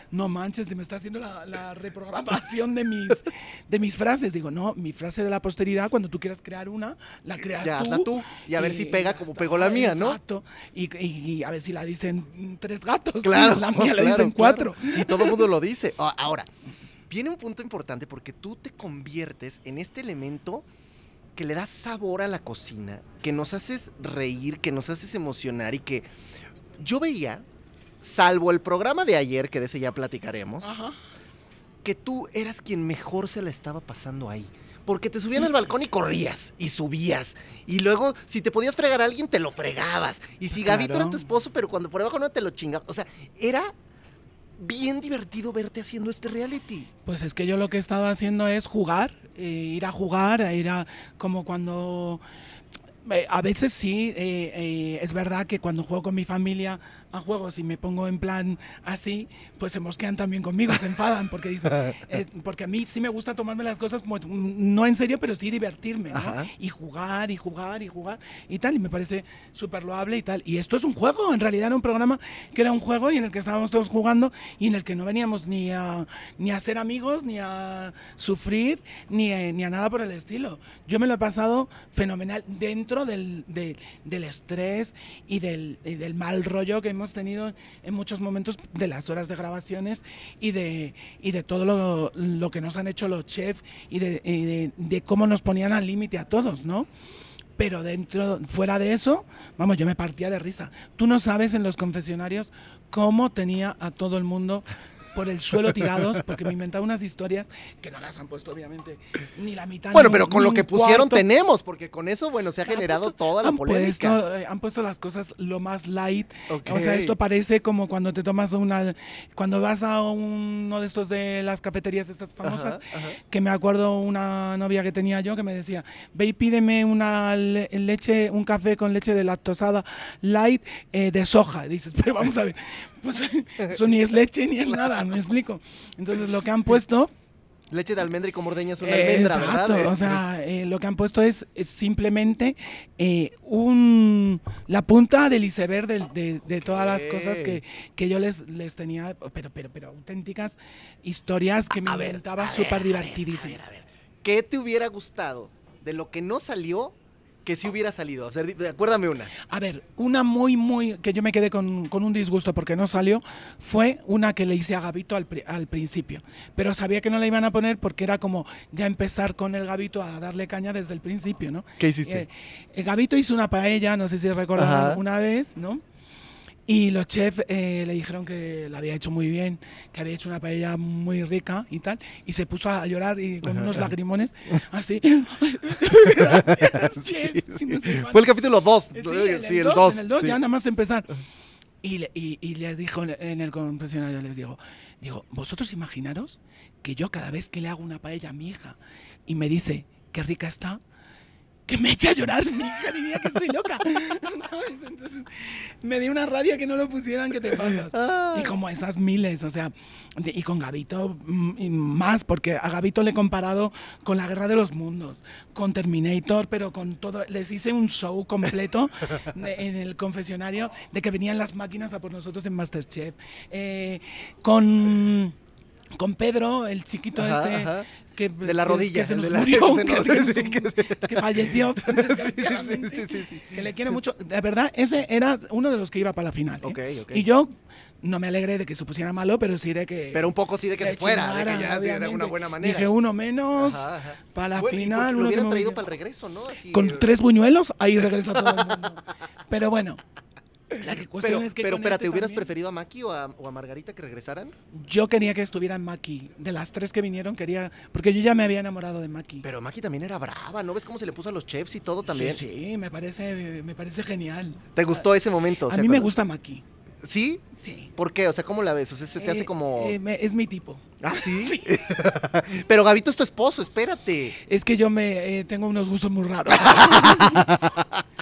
no manches, me está haciendo la, reprogramación de mis, de mis frases. Digo, no, mi frase de la posteridad, cuando tú quieras crear una, la creas ya, Hazla tú. Y a ver si pega como pegó la mía, ¿no? Exacto. y a ver si la dicen tres gatos. Claro. La mía le dicen cuatro. Y todo el mundo lo dice. Ah, ahora, viene un punto importante porque tú te conviertes en este elemento que le da sabor a la cocina, que nos haces reír, que nos haces emocionar y que yo veía, salvo el programa de ayer, que de ese ya platicaremos, que tú eras quien mejor se la estaba pasando ahí porque te subían al balcón y corrías y subías. Y luego, si te podías fregar a alguien, te lo fregabas. Y pues si Gabito era tu esposo, pero cuando por abajo no te lo chingabas. O sea, era bien divertido verte haciendo este reality. Pues es que yo lo que he estado haciendo es jugar, eh, ir a jugar, a ir a como cuando eh, a veces sí, eh, eh, es verdad que cuando juego con mi familia a juegos y me pongo en plan así, pues se mosquean también conmigo, se enfadan, porque dicen, porque a mí sí me gusta tomarme las cosas, no en serio, pero sí divertirme, Y jugar, y jugar, y jugar, y tal, y me parece súper loable y tal. Y esto es un juego, en realidad era un programa que era un juego y en el que estábamos todos jugando y en el que no veníamos ni a, ni a ser amigos, ni a sufrir, ni, ni a nada por el estilo. Yo me lo he pasado fenomenal dentro del, estrés y del, mal rollo que hemos tenido en muchos momentos de las horas de grabaciones y de, de todo lo, que nos han hecho los chefs y de, cómo nos ponían al límite a todos, ¿no? pero dentro, fuera de eso, vamos, yo me partía de risa. Tú no sabes en los confesionarios cómo tenía a todo el mundo por el suelo tirados, porque me inventaba unas historias que no las han puesto, obviamente, ni la mitad. Bueno, pero con lo que pusieron tenemos, porque con eso, bueno, se ha generado toda la han polémica. Puesto, eh, han puesto las cosas lo más light. O sea, esto parece como cuando te tomas una. Cuando vas a uno de estos de las cafeterías estas famosas, que me acuerdo una novia que tenía yo que me decía: ve y pídeme una leche, un café con leche de lactosada light eh, de soja. dices, pero vamos a ver. Pues eso ni es leche ni es nada, me explico. Entonces lo que han puesto... Leche de almendra y con son una eh, almendra, Exacto, O sea, eh, lo que han puesto es, simplemente eh, un la punta del iceberg de, todas las cosas que, yo les, les tenía, pero, pero, pero auténticas historias que me aventaba súper divertidísimas. A a ver, ¿Qué te hubiera gustado de lo que no salió que sí hubiera salido? acuérdame una. A ver, una muy, muy, que yo me quedé con, con, un disgusto porque no salió, fue una que le hice a Gabito al, principio. Pero sabía que no la iban a poner porque era como ya empezar con el Gabito a darle caña desde el principio, ¿no? ¿Qué hiciste? Eh, el Gabito hizo una paella, no sé si recuerdan, una vez, ¿no? Y los chefs eh, le dijeron que la había hecho muy bien, que había hecho una paella muy rica y tal, y se puso a llorar y con unos lagrimones así. Fue el capítulo 2, sí, el 2. ya nada más empezar. Y, les dijo en el confesionario, les digo, digo, vosotros imaginaros que yo cada vez que le hago una paella a mi hija y me dice, qué rica está, que me eche a llorar mi hija diría que estoy loca. Entonces me dio una rabia que no lo pusieran, que te pasas. Y como esas miles, o sea, y con Gabito mm, y más, porque a Gabito le he comparado con la Guerra de los Mundos, con Terminator, pero con todo. Les hice un show completo en el confesionario de que venían las máquinas a por nosotros en Masterchef. Eh, con con Pedro, el chiquito este, que, de la rodilla, que, que falleció. Que le quiere mucho. De verdad, ese era uno de los que iba para la final. ¿eh? Y yo no me alegré de que se pusiera malo, pero sí de que. Pero un poco sí de que se fuera, de que ya era una buena manera. Dije uno menos para la final. Uno lo hubieran traído para el regreso, ¿no? Con tres buñuelos, ahí regresa todo el mundo. pero bueno, la que pero, pero espérate, ¿hubieras preferido a Maki o a, Margarita que regresaran? Yo quería que estuviera Maki. De las tres que vinieron, quería. Porque yo ya me había enamorado de Maki. Pero Maki también era brava, ¿no ves cómo se le puso a los chefs y todo también? Sí, me parece, me parece genial. ¿Te ah, gustó ese momento? A, mí me gusta Maki. ¿Sí? Sí. ¿Por qué? O sea, ¿cómo la ves? O sea, se te hace eh, como. Eh, es mi tipo. ¿Ah, sí? sí. Pero Gabito es tu esposo, espérate. Es que yo me eh, tengo unos gustos muy raros.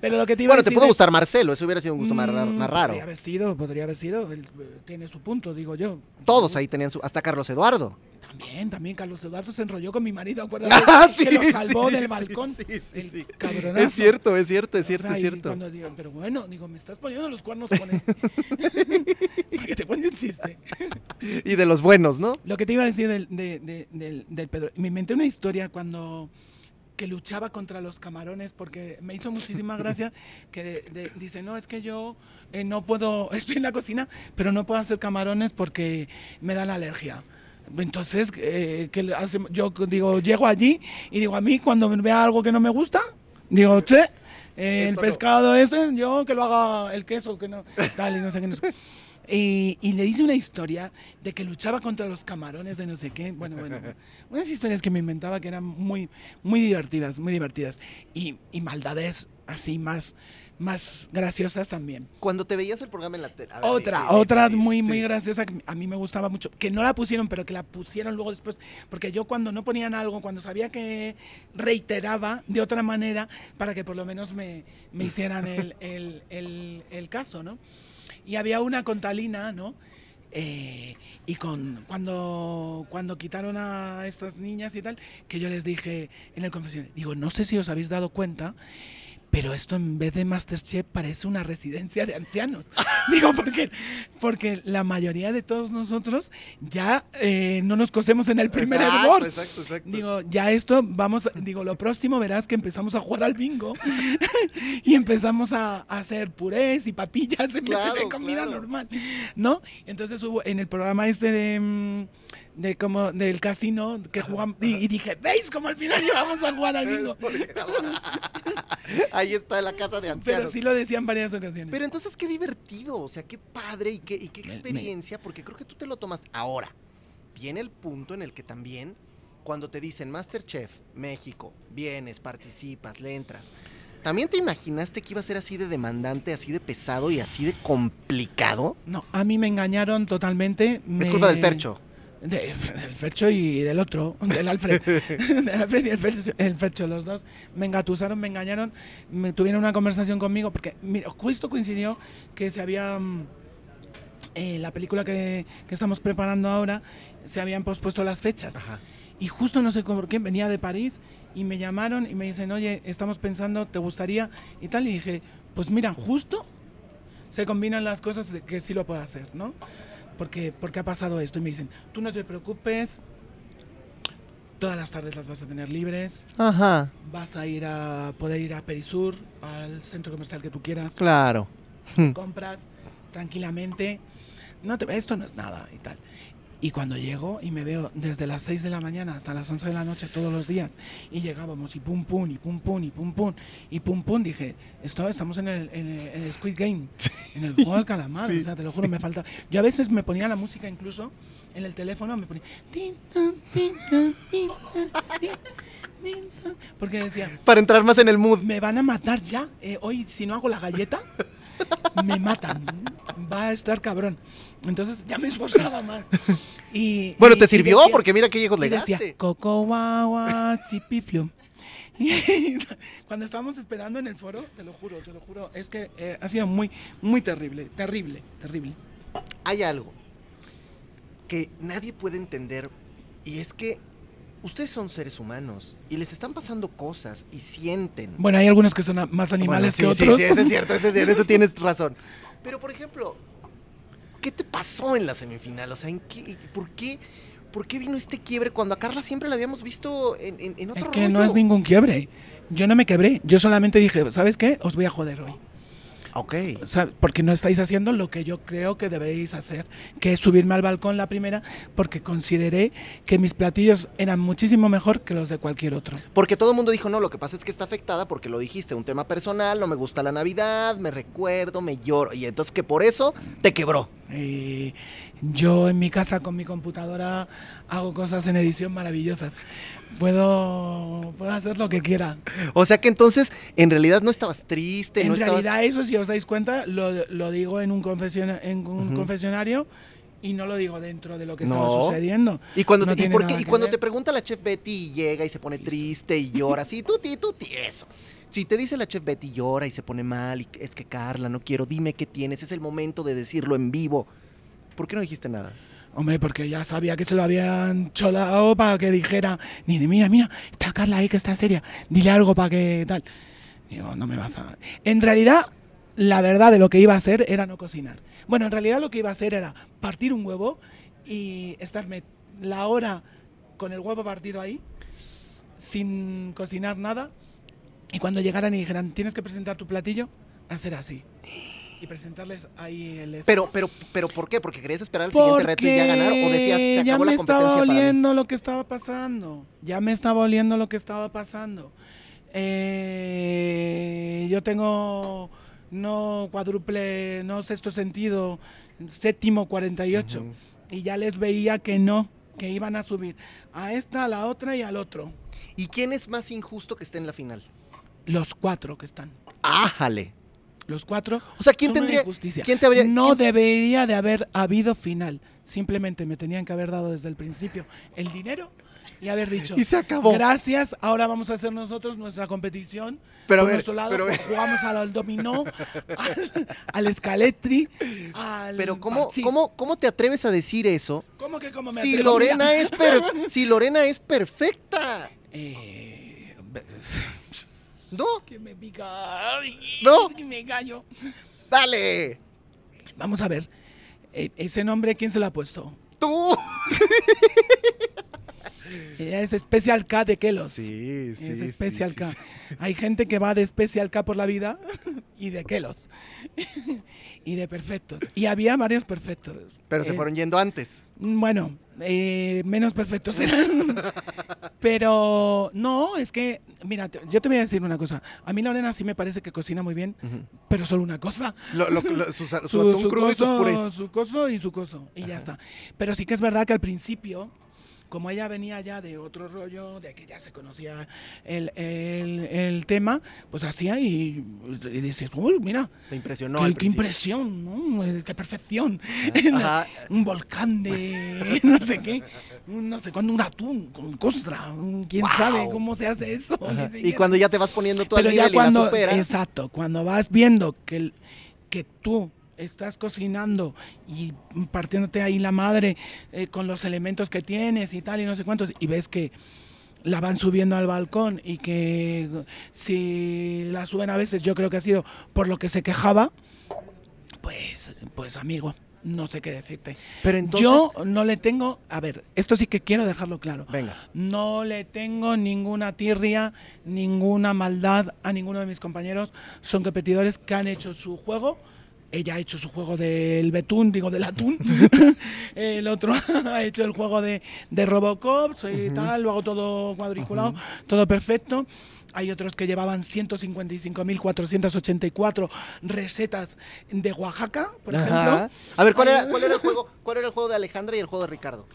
Pero lo que te iba bueno, a decir te pudo gustar Marcelo, eso hubiera sido un gusto mm, más, raro. Podría haber sido, podría haber sido. Él, eh, tiene su punto, digo yo. Todos ahí tenían su. Hasta Carlos Eduardo. También, también Carlos Eduardo se enrolló con mi marido, acuérdate ah, sí, que lo salvó del balcón. Sí, sí, sí. El es cierto, es cierto, es cierto, es cierto. pero bueno, digo, me estás poniendo los cuernos con este. Para que te cuente un chiste. y de los buenos, ¿no? Lo que te iba a decir del, del, del Pedro. Me inventé una historia cuando que luchaba contra los camarones porque me hizo muchísima gracia que dice, no, es que yo eh, no puedo, estoy en la cocina, pero no puedo hacer camarones porque me dan alergia. Entonces, eh, que yo digo, llego allí y digo, a mí cuando vea algo que no me gusta, digo, che, el pescado no. este, yo que lo haga el queso, que no, tal, no sé qué. Eh, y le hice una historia de que luchaba contra los camarones de no sé qué. Bueno, bueno, unas historias que me inventaba que eran muy, muy divertidas, muy divertidas. Y, y maldades así más, más graciosas también. Cuando te veías el programa en la tele. Otra, otra muy, muy graciosa que a mí me gustaba mucho. Que no la pusieron, pero que la pusieron luego después. Porque yo cuando no ponían algo, cuando sabía que reiteraba de otra manera, para que por lo menos me, me hicieran el, el, el, el caso, ¿no? y había una con Talina, ¿no? Eh, y con cuando, cuando quitaron a estas niñas y tal, que yo les dije en el confesionario, digo, no sé si os habéis dado cuenta pero esto en vez de Masterchef parece una residencia de ancianos. Digo, porque, porque la mayoría de todos nosotros ya eh, no nos cosemos en el primer exacto, Exacto, exacto. Digo, ya esto vamos, digo, lo próximo verás que empezamos a jugar al bingo y empezamos a, hacer purés y papillas en comida normal, ¿no? Entonces hubo en el programa este de... Mm, de como del casino que jugamos y, dije, ¿veis como al final íbamos a jugar al bingo? Ahí está la casa de ancianos. Pero sí lo decían varias ocasiones. Pero entonces qué divertido, o sea, qué padre y qué, y qué experiencia, porque creo que tú te lo tomas ahora. Viene el punto en el que también, cuando te dicen Masterchef, México, vienes, participas, le entras. ¿También te imaginaste que iba a ser así de demandante, así de pesado y así de complicado? No, a mí me engañaron totalmente. Es culpa del Fercho del Fercho y del otro, del Alfred. del Alfred y el Fercho, los dos me engatusaron, me engañaron, tuvieron una conversación conmigo, porque mira, justo coincidió que se había. Mm, eh, la película que, estamos preparando ahora, se habían pospuesto las fechas. Y justo no sé por qué, venía de París y me llamaron y me dicen, oye, estamos pensando, ¿te gustaría? Y tal, y dije, pues mira, justo se combinan las cosas de que sí lo puedo hacer, ¿no? porque, porque ha pasado esto. Y me dicen, tú no te preocupes, todas las tardes las vas a tener libres. Ajá. Vas a ir a poder ir a Perisur, al centro comercial que tú quieras. Claro. Compras tranquilamente. No te, esto no es nada y tal. Y cuando llego y me veo desde las 6 de la mañana hasta las 11 de la noche todos los días y llegábamos y pum pum y pum pum y pum pum y pum pum, dije, esto estamos en el, Squid Game, en el juego del calamar, o sea, te lo juro, me falta. Yo a veces me ponía la música incluso en el teléfono, me ponía... Porque decía... Para entrar más en el mood. Me van a matar ya, eh, hoy si no hago la galleta me matan. Va a estar cabrón. Entonces ya me esforzaba más. Y, bueno, te sirvió porque mira qué lejos le iglesia Coco Cuando estábamos esperando en el foro, te lo juro, te lo juro, es que eh, ha sido muy, muy terrible, terrible, terrible. Hay algo que nadie puede entender y es que ustedes son seres humanos y les están pasando cosas y sienten. Bueno, hay algunos que son más animales que otros. Sí, sí, eso es cierto, es cierto, eso tienes razón. Pero, por ejemplo, ¿qué te pasó en la semifinal? O sea, ¿en qué, ¿por qué? ¿Por qué vino este quiebre cuando a Carla siempre la habíamos visto en, en, Es que no es ningún quiebre. Yo no me quebré. Yo solamente dije, ¿sabes qué? Os voy a joder hoy. Ok. O sea, porque no estáis haciendo lo que yo creo que debéis hacer, que es subirme al balcón la primera, porque consideré que mis platillos eran muchísimo mejor que los de cualquier otro. Porque todo el mundo dijo, no, lo que pasa es que está afectada porque lo dijiste, un tema personal, no me gusta la Navidad, me recuerdo, me lloro. Y entonces que por eso te quebró. yo en mi casa con mi computadora hago cosas en edición maravillosas puedo, hacer lo que quiera. O sea que entonces, en realidad no estabas triste. En realidad, eso si os dais cuenta, lo, digo en un, en un confesionario y no lo digo dentro de lo que estaba sucediendo. Y cuando, te, cuando te pregunta la chef Betty y llega y se pone triste y llora, así, tuti, tuti, eso. Si te dice la chef Betty llora y se pone mal, y es que Carla, no quiero, dime qué tienes, es el momento de decirlo en vivo. ¿Por qué no dijiste nada? Hombre, porque ya sabía que se lo habían cholado para que dijera, ni de mira, mira, está Carla ahí que está seria, dile algo para que tal. Digo, no me vas a... En realidad, la verdad de lo que iba a hacer era no cocinar. Bueno, en realidad lo que iba a hacer era partir un huevo y estarme la hora con el huevo partido ahí, sin cocinar nada, y cuando llegaran y dijeran, tienes que presentar tu platillo, hacer así y presentarles ahí el... Pero, pero, pero, ¿por qué? ¿Porque querías esperar el siguiente reto y ya ganar? ¿O decías, se acabó la competencia Ya me estaba oliendo lo que estaba pasando. Ya me estaba oliendo lo que estaba pasando. Eh, yo tengo no cuádruple, no sexto sentido, séptimo 48. Y ya les veía que no, que iban a subir. A esta, a la otra y al otro. ¿Y quién es más injusto que esté en la final? Los cuatro que están. ¡Ájale! los cuatro. O sea, ¿quién tendría ¿quién te No debería de haber habido final. Simplemente me tenían que haber dado desde el principio el dinero y haber dicho. Y se acabó. Gracias, ahora vamos a hacer nosotros nuestra competición. Pero por ver, nuestro lado, jugamos al, dominó, al, escaletri, Pero ¿cómo, ¿cómo, ¿cómo te atreves a decir eso? ¿Cómo que cómo me si Lorena es per, Si Lorena es perfecta. Eh, ¿No? Que me pica. ¿No? Que me callo. ¡Dale! Vamos a ver. Eh, ese nombre, ¿quién se lo ha puesto? ¡Tú! es especial K de Kelos. Sí, sí. Es especial K. Hay gente que va de especial K por la vida y de Kelos. y de perfectos. Y había varios perfectos. Pero se eh, fueron yendo antes. Bueno, eh, menos perfectos eran. Pero no, es que, mira, yo te voy a decir una cosa. A mí Lorena sí me parece que cocina muy bien, pero solo una cosa. su, atún y sus Su coso y su coso, y ya está. Pero sí que es verdad que al principio como ella venía ya de otro rollo, de que ya se conocía el, tema, pues hacía y, dices, uy, mira. Te impresionó. Qué, qué impresión, ¿no? Eh, qué perfección. Ah, un volcán de no sé qué, no sé cuándo, un atún con costra, quién sabe cómo se hace eso. Y cuando ya te vas poniendo todo el nivel ya cuando, Exacto, cuando vas viendo que, que tú estás cocinando y partiéndote ahí la madre eh, con los elementos que tienes y tal y no sé cuántos y ves que la van subiendo al balcón y que si la suben a veces yo creo que ha sido por lo que se quejaba, pues, pues amigo. No sé qué decirte. Pero entonces. Yo no le tengo. A ver, esto sí que quiero dejarlo claro. Venga. No le tengo ninguna tirria, ninguna maldad a ninguno de mis compañeros. Son competidores que han hecho su juego ella ha hecho su juego del betún, digo del atún, el otro ha hecho el juego de, de Robocop, soy tal, lo hago todo cuadriculado, todo perfecto. Hay otros que llevaban 155.484 recetas de Oaxaca, por ejemplo. A ver, ¿cuál era, cuál era el juego, ¿cuál era el juego de Alejandra y el juego de Ricardo?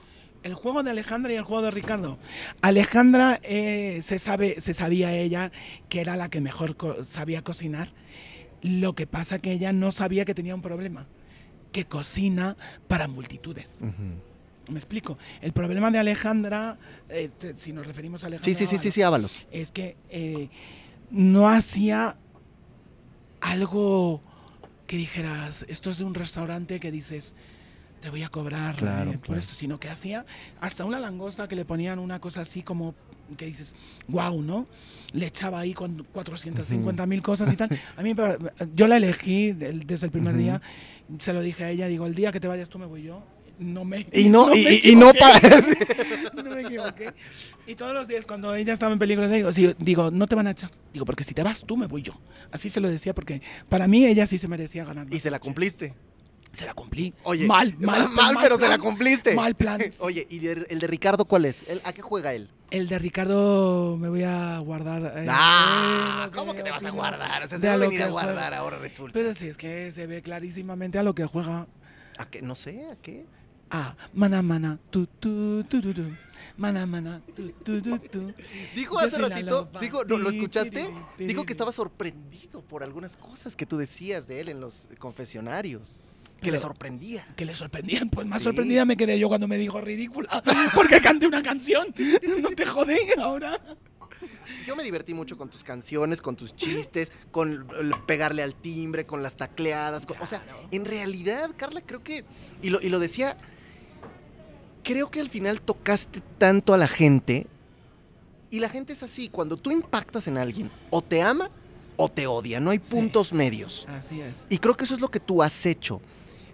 el juego de Alejandra y el juego de Ricardo. Alejandra eh, se sabe, se sabía ella que era la que mejor sabía cocinar lo que pasa que ella no sabía que tenía un problema, que cocina para multitudes. Me explico. El problema de Alejandra, eh, si nos referimos a Alejandra. Sí, sí, sí, sí, Ábalos. Es que eh, no hacía algo que dijeras, esto es de un restaurante que dices, te voy a cobrar eh, por esto, sino que hacía hasta una langosta que le ponían una cosa así como que dices, wow, ¿no? Le echaba ahí con 450 mil cosas y tal. A mí, yo la elegí desde el primer día, se lo dije a ella, digo, el día que te vayas tú me voy yo. No me. Y no, y, no Y todos los días, cuando ella estaba en peligro, digo, digo, no te van a echar. Digo, porque si te vas tú, me voy yo. Así se lo decía, porque para mí ella sí se merecía ganar. Y se la cumpliste. Se la cumplí. mal, mal, mal, pero se la cumpliste. Mal plan. Oye, ¿y el de Ricardo cuál es? ¿A qué juega él? El de Ricardo me voy a guardar. Eh, ah, ¿cómo que te vas a guardar? O sea, se va a venir a guardar ahora resulta. Pero sí, es que se ve clarísimamente a lo que juega. ¿A qué? No sé, ¿a qué? Ah, mana, mana, tu, tu, tu, tu, Mana, mana, tu, tu, tu, Dijo hace ratito, dijo, ¿lo, ¿lo escuchaste? Dijo que estaba sorprendido por algunas cosas que tú decías de él en los confesionarios que le sorprendía. Que le sorprendían. Pues más sorprendida me quedé yo cuando me dijo ridícula. Porque canté una canción. No te jodé ahora. Yo me divertí mucho con tus canciones, con tus chistes, con pegarle al timbre, con las tacleadas. O sea, en realidad, Carla, creo que. Y lo, decía. Creo que al final tocaste tanto a la gente. Y la gente es así. Cuando tú impactas en alguien, o te ama o te odia. No hay puntos medios. Así es. Y creo que eso es lo que tú has hecho.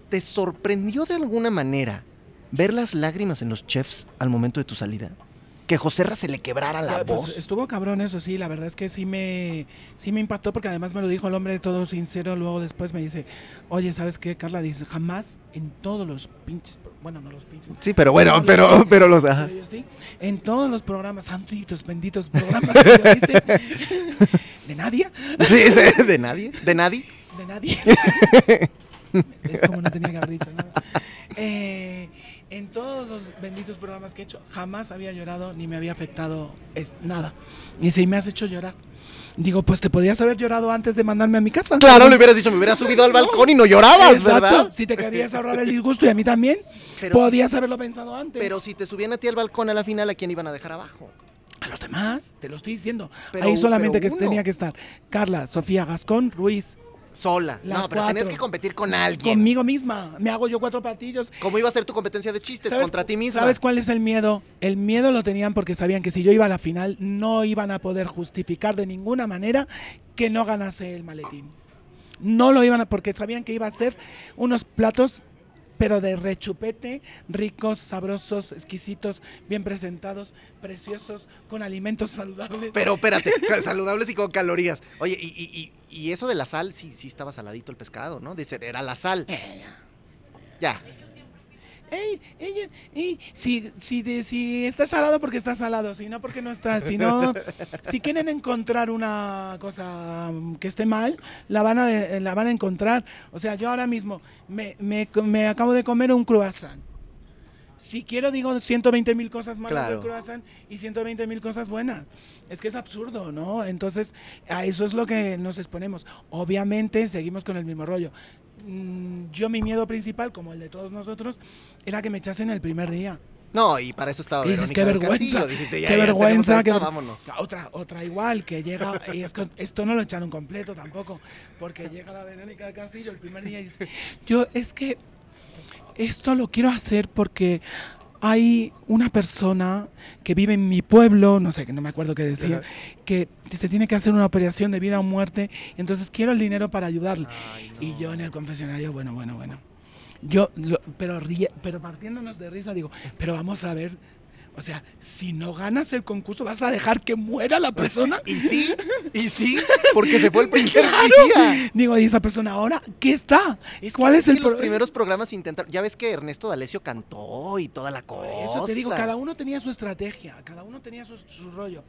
¿te sorprendió de alguna manera ver las lágrimas en los chefs al momento de tu salida? que José Ra se le quebrara la ah, pues, voz. Estuvo cabrón eso, sí, la verdad es que sí me, sí me impactó porque además me lo dijo el hombre todo sincero, luego después me dice, oye, ¿sabes qué, Carla? Dice, jamás en todos los pinches, bueno, no los pinches. Sí, pero bueno, pero, los, pero, los, yo, sí, en todos los programas, santitos, benditos programas de nadie. Sí, de nadie, de nadie. De nadie. Es como no tenía que eh, en todos los benditos programas que he hecho, jamás había llorado ni me había afectado es, nada. Y si me has hecho llorar. Digo, pues te podías haber llorado antes de mandarme a mi casa. Claro, lo hubieras dicho, me hubieras subido al balcón y no llorabas, ¿verdad? Si te querías ahorrar el disgusto y a mí también, podías haberlo pensado antes. Pero si te subían a ti al balcón a la final, ¿a quién iban a dejar abajo? A los demás, te lo estoy diciendo. Ahí solamente que tenía que estar Carla, Sofía Gascón, Ruiz, Sola. no, pero tenías que competir con alguien. Conmigo misma. Me hago yo cuatro platillos. ¿Cómo iba a ser tu competencia de chistes contra ti misma? ¿Sabes cuál es el miedo? El miedo lo tenían porque sabían que si yo iba a la final no iban a poder justificar de ninguna manera que no ganase el maletín. No lo iban a, porque sabían que iba a ser unos platos pero de rechupete, ricos, sabrosos, exquisitos, bien presentados, preciosos, con alimentos saludables. Pero espérate, saludables y con calorías. Oye, y, y, y, eso de la sal, sí, sí estaba saladito el pescado, ¿no? Dice, era la sal. Eh, ya. ya. Ey, si, si, si estás salado porque está salado, si no porque no está si si quieren encontrar una cosa um, que esté mal, la van a, eh, la van a encontrar. O sea, yo ahora mismo me, acabo de comer un croissant. Si quiero digo 120 mil cosas malas del croissant y 120 mil cosas buenas. Es que es absurdo, ¿no? Entonces, a eso es lo que nos exponemos. Obviamente seguimos con el mismo rollo. Mm, yo mi miedo principal, como el de todos nosotros, era que me echasen el primer día. No, y para eso estaba Y dices, qué vergüenza, Dijiste, ya, qué vergüenza. vámonos. Otra, otra igual, que llega, y es que esto no lo echaron completo tampoco, porque llega la Verónica del Castillo el primer día y dice, yo es que esto lo quiero hacer porque hay una persona que vive en mi pueblo, no sé, no me acuerdo qué decía, que se tiene que hacer una operación de vida o muerte, entonces quiero el dinero para ayudarle. Y yo en el confesionario, bueno, bueno, bueno. Yo, pero, pero partiéndonos de risa, digo, pero vamos a ver o sea, si no ganas el concurso, ¿vas a dejar que muera la persona? y sí, y sí, porque se fue el primer día. Digo, ¿y esa persona ahora qué está? Es ¿Cuál es, el Los primeros programas intentaron. Ya ves que Ernesto D'Alessio cantó y toda la cosa. Eso te digo, cada uno tenía su estrategia, cada uno tenía su, su rollo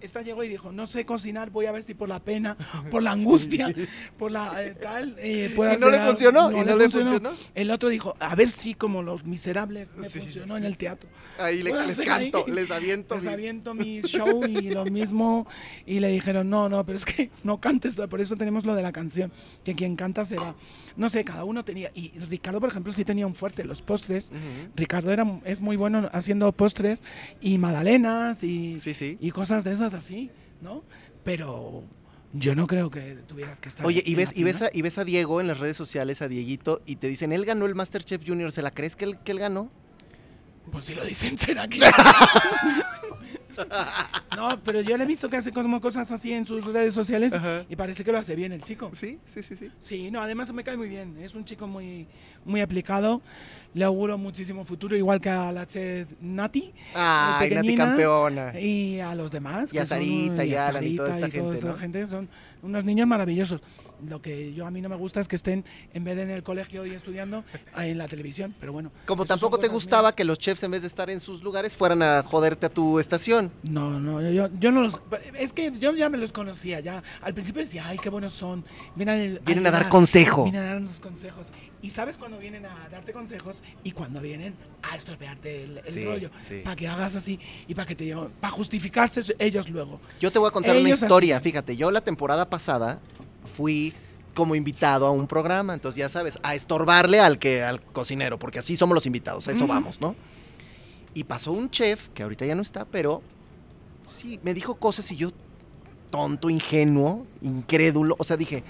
esta llegó y dijo, no sé cocinar, voy a ver si por la pena, por la angustia, por la eh, tal, eh, ¿Y no le funcionó? ¿Y no le funcionó? El otro dijo, a ver si como los miserables me funcionó en el teatro. Ahí les canto, les aviento. Les aviento mi show y lo mismo. Y le dijeron, no, no, pero es que no cantes, por eso tenemos lo de la canción, que quien canta será. No sé, cada uno tenía, y Ricardo, por ejemplo, sí tenía un fuerte, los postres. Ricardo era, es muy bueno haciendo postres y magdalenas y, y cosas de esas así, ¿no? Pero yo no creo que tuvieras que estar. Oye, y ves, y ves, a, y ves a Diego en las redes sociales, a Dieguito, y te dicen, él ganó el Masterchef Junior, ¿se la crees que él, que él ganó? Pues si lo dicen, será que. No, pero yo le he visto que hace como cosas así en sus redes sociales y parece que lo hace bien el chico. Sí, sí, sí, sí. Sí, no, además me cae muy bien. Es un chico muy, muy aplicado. Le auguro muchísimo futuro, igual que a la chef Nati. Ah, Nati campeona. Y a los demás. Y a Sarita, y, a Alan gente. son unos niños maravillosos. Lo que yo a mí no me gusta es que estén, en vez de en el colegio y estudiando, en la televisión. Pero bueno. Como tampoco te gustaba que los chefs, en vez de estar en sus lugares, fueran a joderte a tu estación. No, no, yo, no los. Es que yo ya me los conocía, ya. Al principio decía, ay, qué buenos son. Vienen a, vienen a, dar, consejo. Vienen a darnos consejos. Y sabes cuando vienen a darte consejos y cuando vienen a estropearte el, rollo. Para que hagas así y para que te Para justificarse ellos luego. Yo te voy a contar una historia, fíjate. Yo la temporada pasada fui como invitado a un programa, entonces ya sabes, a estorbarle al que al cocinero, porque así somos los invitados, a eso vamos, ¿no? Y pasó un chef, que ahorita ya no está, pero sí, me dijo cosas y yo, tonto, ingenuo, incrédulo, o sea, dije,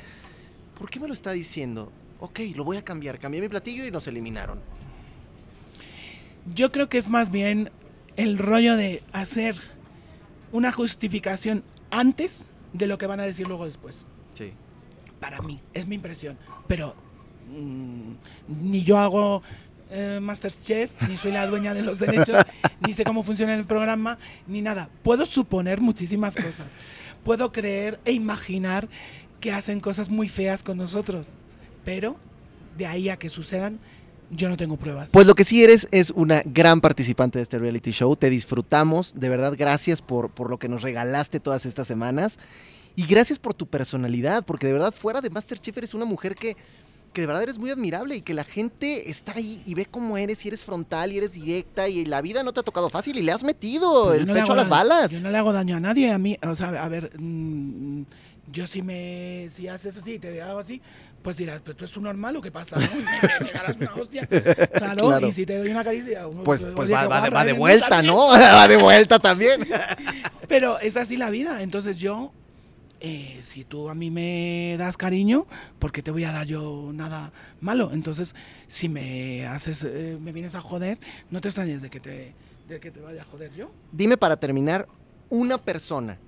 ¿por qué me lo está diciendo? Ok, lo voy a cambiar, cambié mi platillo y nos eliminaron. Yo creo que es más bien el rollo de hacer una justificación antes de lo que van a decir luego después. Sí. Para mí, es mi impresión. Pero mm, ni yo hago eh, Masterchef, ni soy la dueña de los derechos, ni sé cómo funciona el programa, ni nada. Puedo suponer muchísimas cosas. Puedo creer e imaginar que hacen cosas muy feas con nosotros, pero de ahí a que sucedan, yo no tengo pruebas. Pues lo que sí eres es una gran participante de este reality show. Te disfrutamos. De verdad, gracias por, por lo que nos regalaste todas estas semanas. Y gracias por tu personalidad, porque de verdad, fuera de Masterchef, eres una mujer que que de verdad eres muy admirable y que la gente está ahí y ve cómo eres y eres frontal y eres directa y la vida no te ha tocado fácil y le has metido el pecho a las balas. Yo no le hago daño a nadie, a mí, o sea, a ver, mm, yo si me, si haces así, y te hago así, pues dirás, pero tú eres un normal o qué pasa, ¿no? una hostia. Claro, y si te doy una caricia, pues, pues, pues va, de vuelta, ¿no? va de vuelta también. pero es así la vida, entonces yo eh, si tú a mí me das cariño, ¿por qué te voy a dar yo nada malo? Entonces, si me haces, eh, me vienes a joder, no te extrañes de que te, vaya a joder yo. Dime para terminar, una persona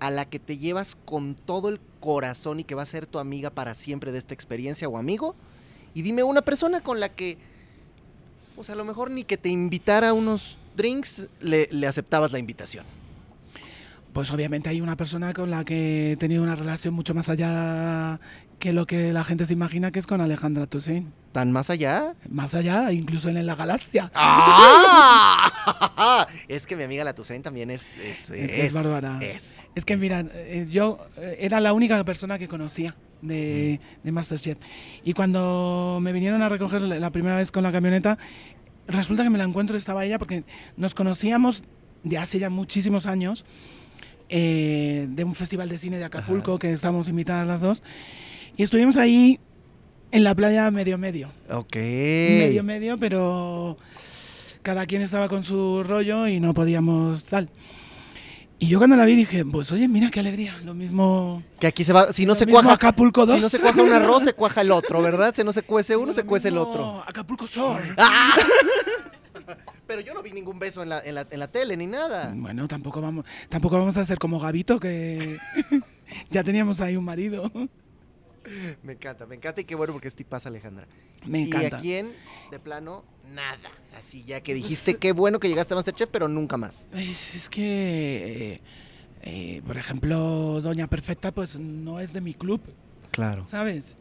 a la que te llevas con todo el corazón y que va a ser tu amiga para siempre de esta experiencia o amigo, y dime una persona con la que, pues a lo mejor ni que te invitara a unos drinks, le aceptabas la invitación pues obviamente hay una persona con la que he tenido una relación mucho más allá que lo que la gente se imagina que es con Alejandra Toussaint. ¿Tan más allá? Más allá, incluso en la galaxia. ¡Ah! es que mi amiga la Toussaint también es... Es, es, bárbara. Es, que, mira, eh, yo eh, era la única persona que conocía de, mm. de Masterchef. Y cuando me vinieron a recoger la primera vez con la camioneta, resulta que me la encuentro, estaba ella, porque nos conocíamos de hace ya muchísimos años. Eh, de un festival de cine de Acapulco que estamos invitadas las dos. Y estuvimos ahí en la playa medio medio. Ok. Medio medio, pero cada quien estaba con su rollo y no podíamos tal. Y yo cuando la vi dije, pues oye, mira qué alegría, lo mismo... Que aquí se va, si no se cuaja... se un arroz, se cuaja el otro, ¿verdad? Si no se cuece uno, se cuece el otro. Acapulco Shore. Pero yo no vi ningún beso en la, tele ni nada. Bueno, tampoco vamos, tampoco vamos a ser como Gabito, que ya teníamos ahí un marido. Me encanta, me encanta y qué bueno porque estoy pasa Alejandra. Me encanta. ¿Y a quién? De plano, nada. Así ya que pues dijiste, qué bueno que llegaste a Masterchef, pero nunca más. Es, que, eh, eh, por ejemplo, Doña Perfecta, pues no es de mi club. Claro. ¿Sabes?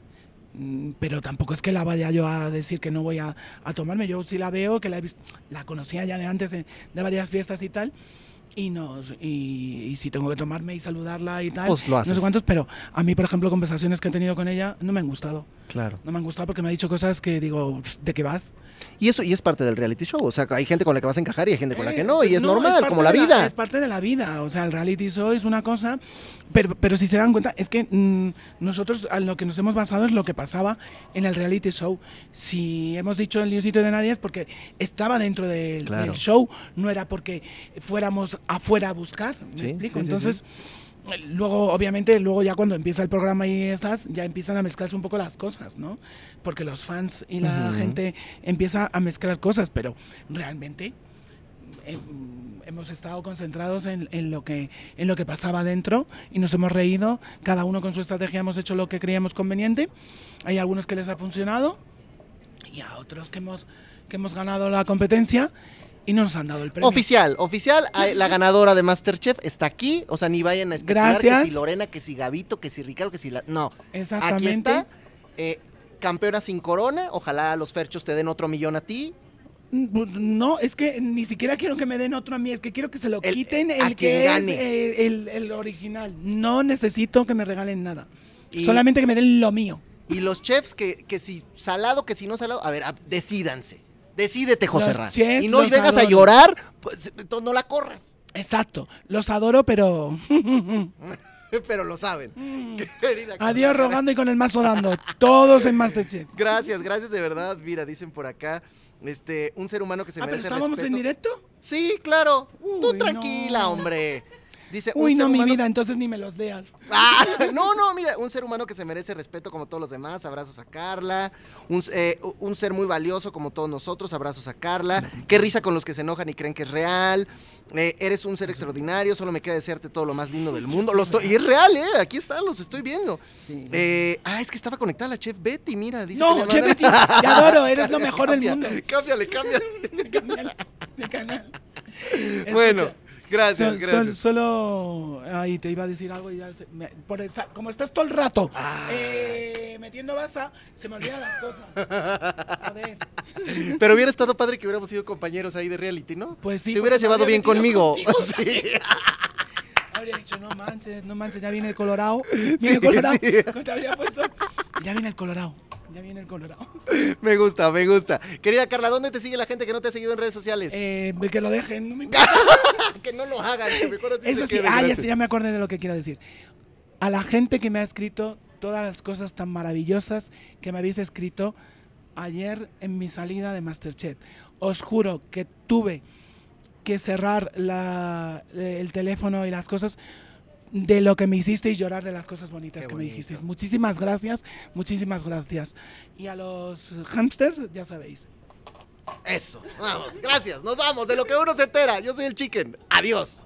Mm, pero tampoco es que la vaya yo a decir que no voy a, tomarme. Yo sí la veo, que la, he la conocía ya de antes eh, de varias fiestas y tal y nos y, si tengo que tomarme y saludarla y tal, pues lo haces. no sé cuántos, pero a mí, por ejemplo, conversaciones que he tenido con ella no me han gustado. Claro. No me han gustado porque me ha dicho cosas que digo, ¿de qué vas? Y eso y es parte del reality show, o sea, hay gente con la que vas a encajar y hay gente con la que no, y es normal, como la, vida. es parte de la vida, o sea, el reality show es una cosa, pero, pero si se dan cuenta, es que mm, nosotros a lo que nos hemos basado es lo que pasaba en el reality show. Si hemos dicho el sitio de nadie es porque estaba dentro del show, no era porque fuéramos afuera a buscar. ¿Me explico? Entonces, luego, obviamente, luego ya cuando empieza el programa y estás, ya empiezan a mezclarse un poco las cosas, ¿no? Porque los fans y la gente empieza a mezclar cosas, pero realmente em, hemos estado concentrados en, en, lo que, en lo que pasaba dentro y nos hemos reído, cada uno con su estrategia hemos hecho lo que creíamos conveniente, hay algunos que les ha funcionado y a otros que hemos, que hemos ganado la competencia y no nos han dado el premio. Oficial, oficial. La ganadora de Masterchef está aquí. O sea, ni vayan a esperar Gracias. que si Lorena, que si Gabito, que si Ricardo, que si la. No. Exactamente. Aquí eh, campeona sin corona. Ojalá los ferchos te den otro millón a ti. Mm, pues, no, es que ni siquiera quiero que me den otro a mí, es que quiero que se lo quiten eh, el, que Es eh, el, original. No necesito que me regalen nada. Solamente que me den lo mío. Y los chefs que, que si salado, que si no salado, a ver, decidanse. Decídete, José Ran. y no llegas vengas a llorar, pues no la corras. Exacto. Los adoro, pero. pero lo saben. Mm. Adiós rogando y con el mazo dando. Todos en Masterchef. Gracias, gracias de verdad. Mira, dicen por acá. Este, un ser humano que se ah, merece estábamos en directo? Sí, claro. Tú tranquila, hombre. Dice, Uy, no, mi vida, entonces ni me los leas. Ah, no, no, mira, un ser humano que se merece respeto como todos los demás, abrazos a Carla. Un, eh, ser muy valioso como todos nosotros, abrazos a Carla. Qué risa con los que se enojan y creen que es real. Eh, eres un ser extraordinario, solo me queda desearte todo lo más lindo del mundo. Los y es real, ¿eh? Aquí están, los estoy viendo. Eh, ah, es que estaba conectada la Chef Betty, mira. Dice no, Chef Betty, te adoro, eres lo mejor del mundo. Cámbiale, cámbiale. cámbiale canal. Bueno. Gracias, gracias. solo. Ahí te iba a decir algo y ya. por esta, como estás todo el rato eh, metiendo baza, se me olvidan las cosas. ver. Pero hubiera estado padre que hubiéramos sido compañeros ahí de reality, ¿no? Pues sí. Te hubieras llevado bien conmigo. sí. Habría dicho, no manches, no manches, ya viene el Colorado. Viene el Colorado. Sí. Te habría puesto. Ya viene el Colorado. Ya viene el Colorado. me gusta, me gusta. Querida Carla, ¿dónde te sigue la gente que no te ha seguido en redes sociales? Eh, que lo dejen, no me que no lo hagan. Eso sí, ah, ya, me acordé de lo que quiero decir. A la gente que me ha escrito todas las cosas tan maravillosas que me habéis escrito ayer en mi salida de Masterchef. Os juro que tuve que cerrar el teléfono y las cosas de lo que me hicisteis llorar, de las cosas bonitas que me dijisteis. Muchísimas gracias, muchísimas gracias. Y a los hamsters, ya sabéis. Eso, vamos, gracias, nos vamos, de lo que uno se entera. Yo soy el chicken, adiós.